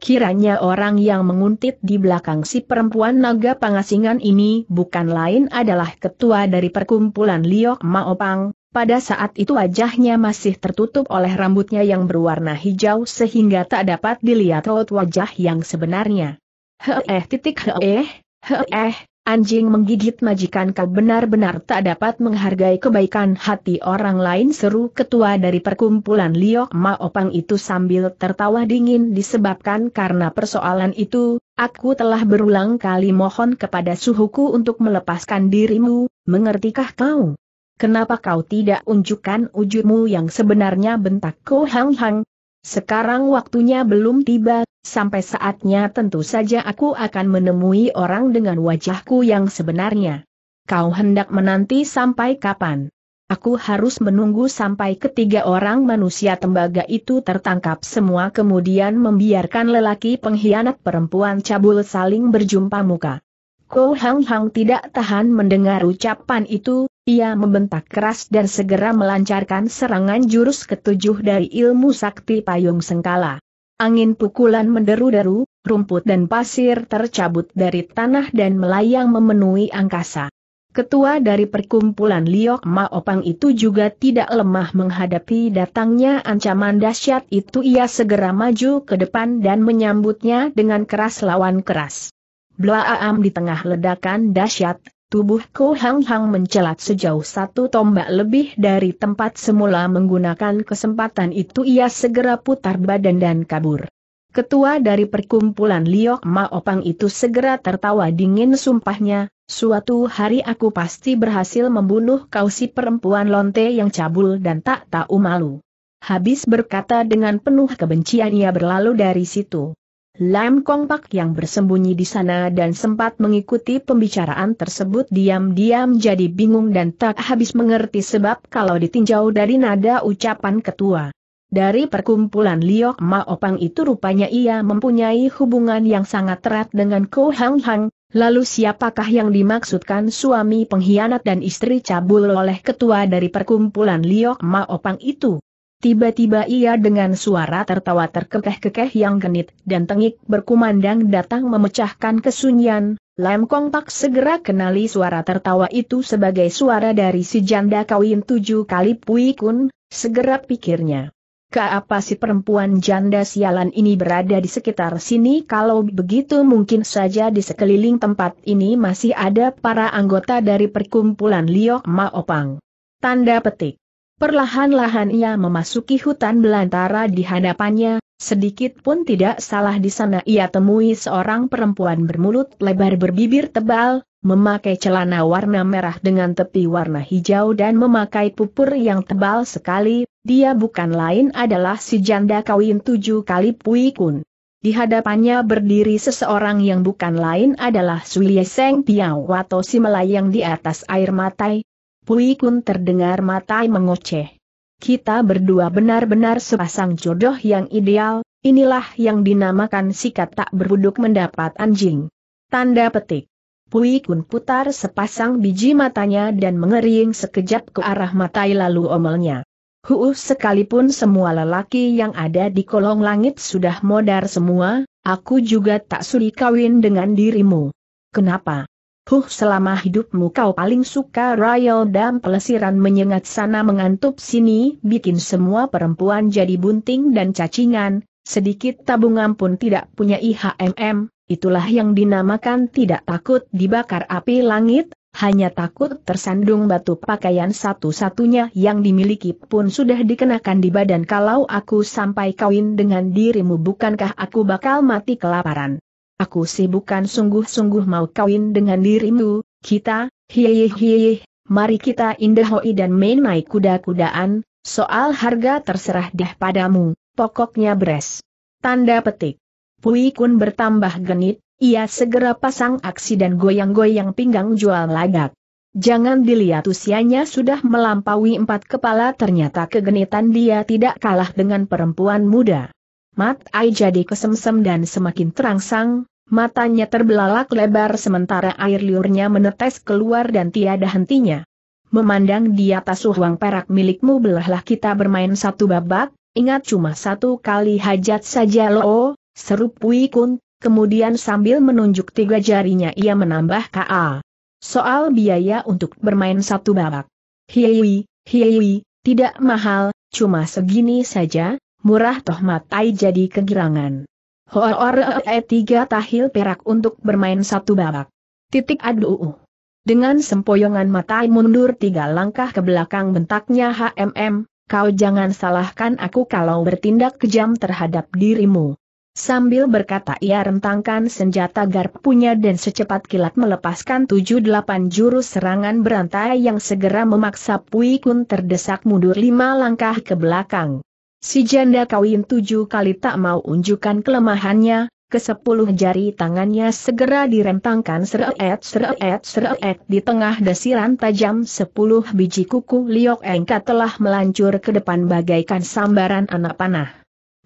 Kiranya orang yang menguntit di belakang si perempuan naga pangasingan ini bukan lain adalah ketua dari perkumpulan Liok Maopang, pada saat itu wajahnya masih tertutup oleh rambutnya yang berwarna hijau sehingga tak dapat dilihat raut wajah yang sebenarnya eh titik heeh, heeh, anjing menggigit majikan kau benar-benar tak dapat menghargai kebaikan hati orang lain seru ketua dari perkumpulan Liok Maopang itu sambil tertawa dingin disebabkan karena persoalan itu, aku telah berulang kali mohon kepada suhuku untuk melepaskan dirimu, mengertikah kau? Kenapa kau tidak unjukkan ujungmu yang sebenarnya bentak Ko Hang Hang? Sekarang waktunya belum tiba, Sampai saatnya tentu saja aku akan menemui orang dengan wajahku yang sebenarnya. Kau hendak menanti sampai kapan? Aku harus menunggu sampai ketiga orang manusia tembaga itu tertangkap semua kemudian membiarkan lelaki pengkhianat perempuan cabul saling berjumpa muka. Ko Hang Hang tidak tahan mendengar ucapan itu, ia membentak keras dan segera melancarkan serangan jurus ketujuh dari ilmu sakti payung sengkala. Angin pukulan menderu-deru, rumput dan pasir tercabut dari tanah dan melayang memenuhi angkasa. Ketua dari perkumpulan Liok Maopang itu juga tidak lemah menghadapi datangnya ancaman dahsyat itu ia segera maju ke depan dan menyambutnya dengan keras lawan keras. Blaam di tengah ledakan dahsyat, Tubuh Hang Hang mencelat sejauh satu tombak lebih dari tempat semula menggunakan kesempatan itu ia segera putar badan dan kabur. Ketua dari perkumpulan Liok Ma Opang itu segera tertawa dingin sumpahnya, suatu hari aku pasti berhasil membunuh kau si perempuan lonte yang cabul dan tak tahu malu. Habis berkata dengan penuh kebencian ia berlalu dari situ. Lam Kong Pak yang bersembunyi di sana dan sempat mengikuti pembicaraan tersebut diam-diam jadi bingung dan tak habis mengerti sebab kalau ditinjau dari nada ucapan ketua. Dari perkumpulan Liok Ma Opang itu rupanya ia mempunyai hubungan yang sangat erat dengan Ko Hang Hang, lalu siapakah yang dimaksudkan suami pengkhianat dan istri cabul oleh ketua dari perkumpulan Liok Ma Opang itu? Tiba-tiba ia dengan suara tertawa terkekeh-kekeh yang genit dan tengik berkumandang datang memecahkan kesunyian, Lam Kong Pak segera kenali suara tertawa itu sebagai suara dari si janda kawin tujuh kali Pui Kun, segera pikirnya. apa si perempuan janda sialan ini berada di sekitar sini kalau begitu mungkin saja di sekeliling tempat ini masih ada para anggota dari perkumpulan Liok Maopang. Tanda petik. Perlahan-lahan ia memasuki hutan belantara di hadapannya, sedikit pun tidak salah di sana ia temui seorang perempuan bermulut lebar berbibir tebal, memakai celana warna merah dengan tepi warna hijau dan memakai pupur yang tebal sekali, dia bukan lain adalah si janda kawin tujuh kali Pui Kun. Di hadapannya berdiri seseorang yang bukan lain adalah Suye Seng Piao atau si melayang di atas air matai, Pui Kun terdengar matai mengoceh. Kita berdua benar-benar sepasang jodoh yang ideal, inilah yang dinamakan sikat tak berbuduk mendapat anjing. Tanda petik. Pui Kun putar sepasang biji matanya dan mengering sekejap ke arah matai lalu omelnya. Huu sekalipun semua lelaki yang ada di kolong langit sudah modar semua, aku juga tak sudi kawin dengan dirimu. Kenapa? Huh selama hidupmu kau paling suka royal dan pelesiran menyengat sana mengantup sini bikin semua perempuan jadi bunting dan cacingan, sedikit tabungan pun tidak punya IHMM, itulah yang dinamakan tidak takut dibakar api langit, hanya takut tersandung batu pakaian satu-satunya yang dimiliki pun sudah dikenakan di badan kalau aku sampai kawin dengan dirimu bukankah aku bakal mati kelaparan. Aku sih bukan sungguh-sungguh mau kawin dengan dirimu, kita, hiye mari kita indahoi dan main naik kuda-kudaan, soal harga terserah deh padamu, pokoknya beres. Tanda petik. Pui Kun bertambah genit, ia segera pasang aksi dan goyang-goyang pinggang jual lagak. Jangan dilihat usianya sudah melampaui empat kepala ternyata kegenitan dia tidak kalah dengan perempuan muda. Mat Ai jadi kesemsem dan semakin terangsang, matanya terbelalak lebar sementara air liurnya menetes keluar dan tiada hentinya. Memandang di atas uang perak milikmu belahlah kita bermain satu babak, ingat cuma satu kali hajat saja lo, seru Pui Kun, kemudian sambil menunjuk tiga jarinya ia menambah ka. Soal biaya untuk bermain satu babak. Hiwi, hiwi, tidak mahal, cuma segini saja, murah toh matai jadi kegirangan. Hoor e tiga tahil perak untuk bermain satu babak. Titik aduh. Dengan sempoyongan matai mundur tiga langkah ke belakang bentaknya HMM, kau jangan salahkan aku kalau bertindak kejam terhadap dirimu. Sambil berkata ia rentangkan senjata garpunya dan secepat kilat melepaskan tujuh delapan jurus serangan berantai yang segera memaksa Pui Kun terdesak mundur lima langkah ke belakang. Si janda kawin tujuh kali tak mau unjukkan kelemahannya, ke sepuluh jari tangannya segera direntangkan seret seret seret di tengah desiran tajam sepuluh biji kuku liok engka telah melancur ke depan bagaikan sambaran anak panah.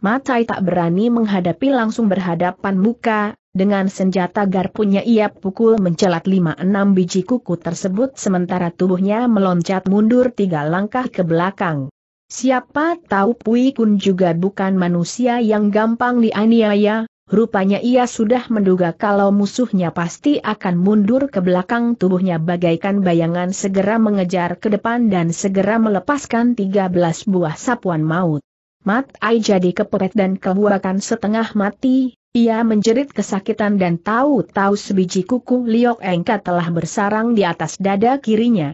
Matai tak berani menghadapi langsung berhadapan muka, dengan senjata garpunya ia pukul mencelat lima enam biji kuku tersebut sementara tubuhnya meloncat mundur tiga langkah ke belakang. Siapa tahu Pui Kun juga bukan manusia yang gampang dianiaya, rupanya ia sudah menduga kalau musuhnya pasti akan mundur ke belakang tubuhnya bagaikan bayangan segera mengejar ke depan dan segera melepaskan 13 buah sapuan maut. Mat Ai jadi kepepet dan kebuakan setengah mati, ia menjerit kesakitan dan tahu-tahu sebiji kuku Liok Engka telah bersarang di atas dada kirinya.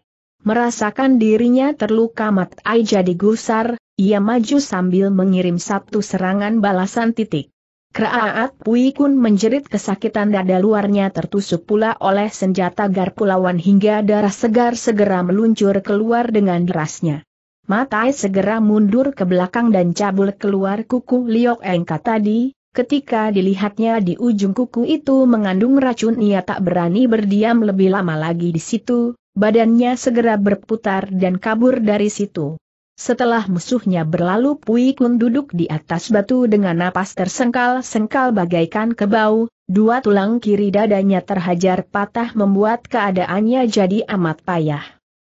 Merasakan dirinya terluka Mat Ai jadi gusar, ia maju sambil mengirim satu serangan balasan titik. Keraat Pui Kun menjerit kesakitan dada luarnya tertusuk pula oleh senjata garpulawan hingga darah segar segera meluncur keluar dengan derasnya. Matai segera mundur ke belakang dan cabul keluar kuku Liok Engka tadi, ketika dilihatnya di ujung kuku itu mengandung racun ia tak berani berdiam lebih lama lagi di situ, badannya segera berputar dan kabur dari situ. Setelah musuhnya berlalu Pui Kun duduk di atas batu dengan napas tersengkal-sengkal bagaikan kebau, dua tulang kiri dadanya terhajar patah membuat keadaannya jadi amat payah.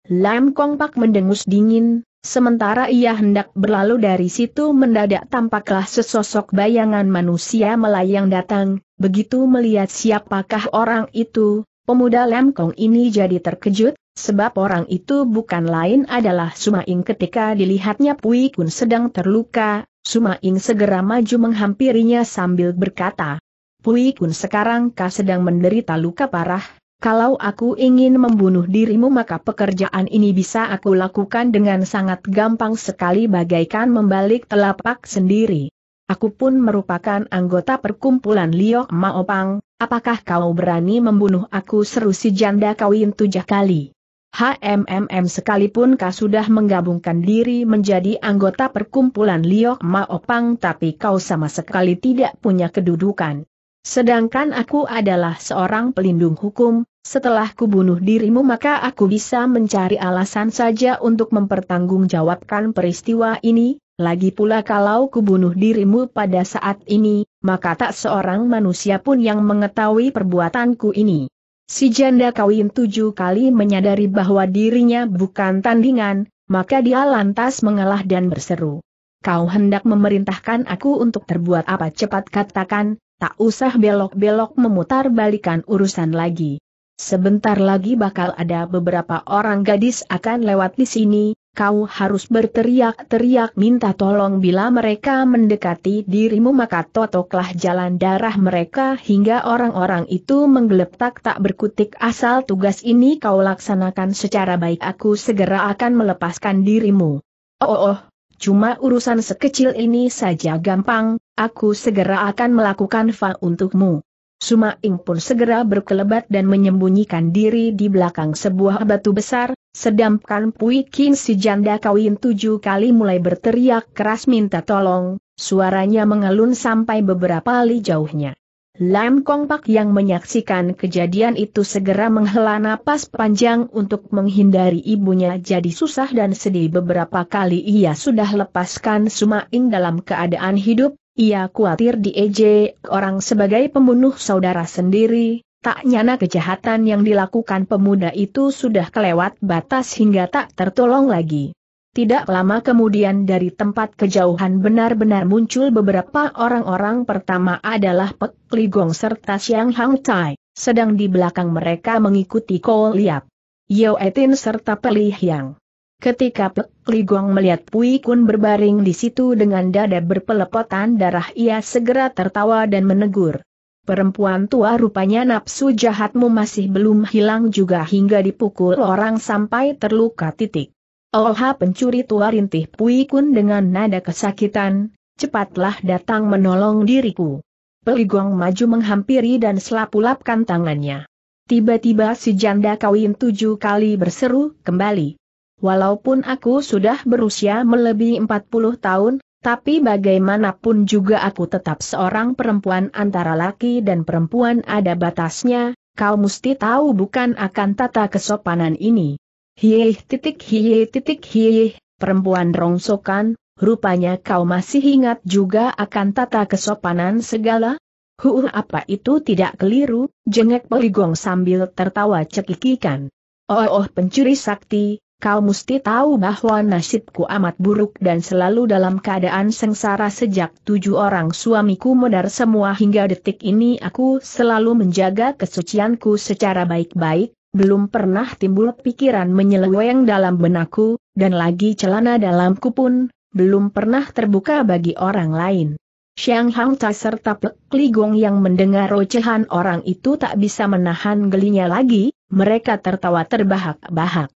Lam Kong Pak mendengus dingin, sementara ia hendak berlalu dari situ mendadak tampaklah sesosok bayangan manusia melayang datang, begitu melihat siapakah orang itu, Pemuda Lemkong ini jadi terkejut, sebab orang itu bukan lain adalah Sumaing ketika dilihatnya Pui Kun sedang terluka, Sumaing segera maju menghampirinya sambil berkata, Pui Kun sekarang kah sedang menderita luka parah, kalau aku ingin membunuh dirimu maka pekerjaan ini bisa aku lakukan dengan sangat gampang sekali bagaikan membalik telapak sendiri. Aku pun merupakan anggota perkumpulan Liok Maopang, Apakah kau berani membunuh aku seru si janda kawin tujuh kali? HMMM sekalipun kau sudah menggabungkan diri menjadi anggota perkumpulan Liok Maopang tapi kau sama sekali tidak punya kedudukan. Sedangkan aku adalah seorang pelindung hukum, setelah kubunuh dirimu maka aku bisa mencari alasan saja untuk mempertanggungjawabkan peristiwa ini, lagi pula kalau kubunuh dirimu pada saat ini, maka tak seorang manusia pun yang mengetahui perbuatanku ini. Si janda kawin tujuh kali menyadari bahwa dirinya bukan tandingan, maka dia lantas mengalah dan berseru. Kau hendak memerintahkan aku untuk terbuat apa cepat katakan, tak usah belok-belok memutar balikan urusan lagi. Sebentar lagi bakal ada beberapa orang gadis akan lewat di sini, kau harus berteriak-teriak minta tolong bila mereka mendekati dirimu maka totoklah jalan darah mereka hingga orang-orang itu menggeletak tak berkutik asal tugas ini kau laksanakan secara baik aku segera akan melepaskan dirimu. Oh oh, oh cuma urusan sekecil ini saja gampang, aku segera akan melakukan fa untukmu. Suma Ing pun segera berkelebat dan menyembunyikan diri di belakang sebuah batu besar, sedangkan Pui Kin si janda kawin tujuh kali mulai berteriak keras minta tolong, suaranya mengelun sampai beberapa li jauhnya. Lam Kong Pak yang menyaksikan kejadian itu segera menghela napas panjang untuk menghindari ibunya jadi susah dan sedih beberapa kali ia sudah lepaskan Suma Ing dalam keadaan hidup, ia khawatir di diejek orang sebagai pembunuh saudara sendiri, tak nyana kejahatan yang dilakukan pemuda itu sudah kelewat batas hingga tak tertolong lagi. Tidak lama kemudian dari tempat kejauhan benar-benar muncul beberapa orang-orang pertama adalah Pek Gong serta Xiang Hang Tai, sedang di belakang mereka mengikuti Ko Liap, Yeo Etin serta Pelih yang. Ketika Pek melihat Pui Kun berbaring di situ dengan dada berpelepotan darah ia segera tertawa dan menegur. Perempuan tua rupanya nafsu jahatmu masih belum hilang juga hingga dipukul orang sampai terluka titik. Oha pencuri tua rintih Pui Kun dengan nada kesakitan, cepatlah datang menolong diriku. Peligong maju menghampiri dan selap-lapkan tangannya. Tiba-tiba si janda kawin tujuh kali berseru, kembali. Walaupun aku sudah berusia melebihi 40 tahun, tapi bagaimanapun juga aku tetap seorang perempuan antara laki dan perempuan ada batasnya, kau mesti tahu bukan akan tata kesopanan ini. Hieh titik hieh titik hieh, perempuan rongsokan, rupanya kau masih ingat juga akan tata kesopanan segala? Huh apa itu tidak keliru, jengek peligong sambil tertawa cekikikan. Oh oh pencuri sakti, kau mesti tahu bahwa nasibku amat buruk dan selalu dalam keadaan sengsara sejak tujuh orang suamiku mudar semua hingga detik ini aku selalu menjaga kesucianku secara baik-baik, belum pernah timbul pikiran menyeleweng dalam benakku, dan lagi celana dalamku pun, belum pernah terbuka bagi orang lain. Xiang Hang Tai serta Pek Gong yang mendengar ocehan orang itu tak bisa menahan gelinya lagi, mereka tertawa terbahak-bahak.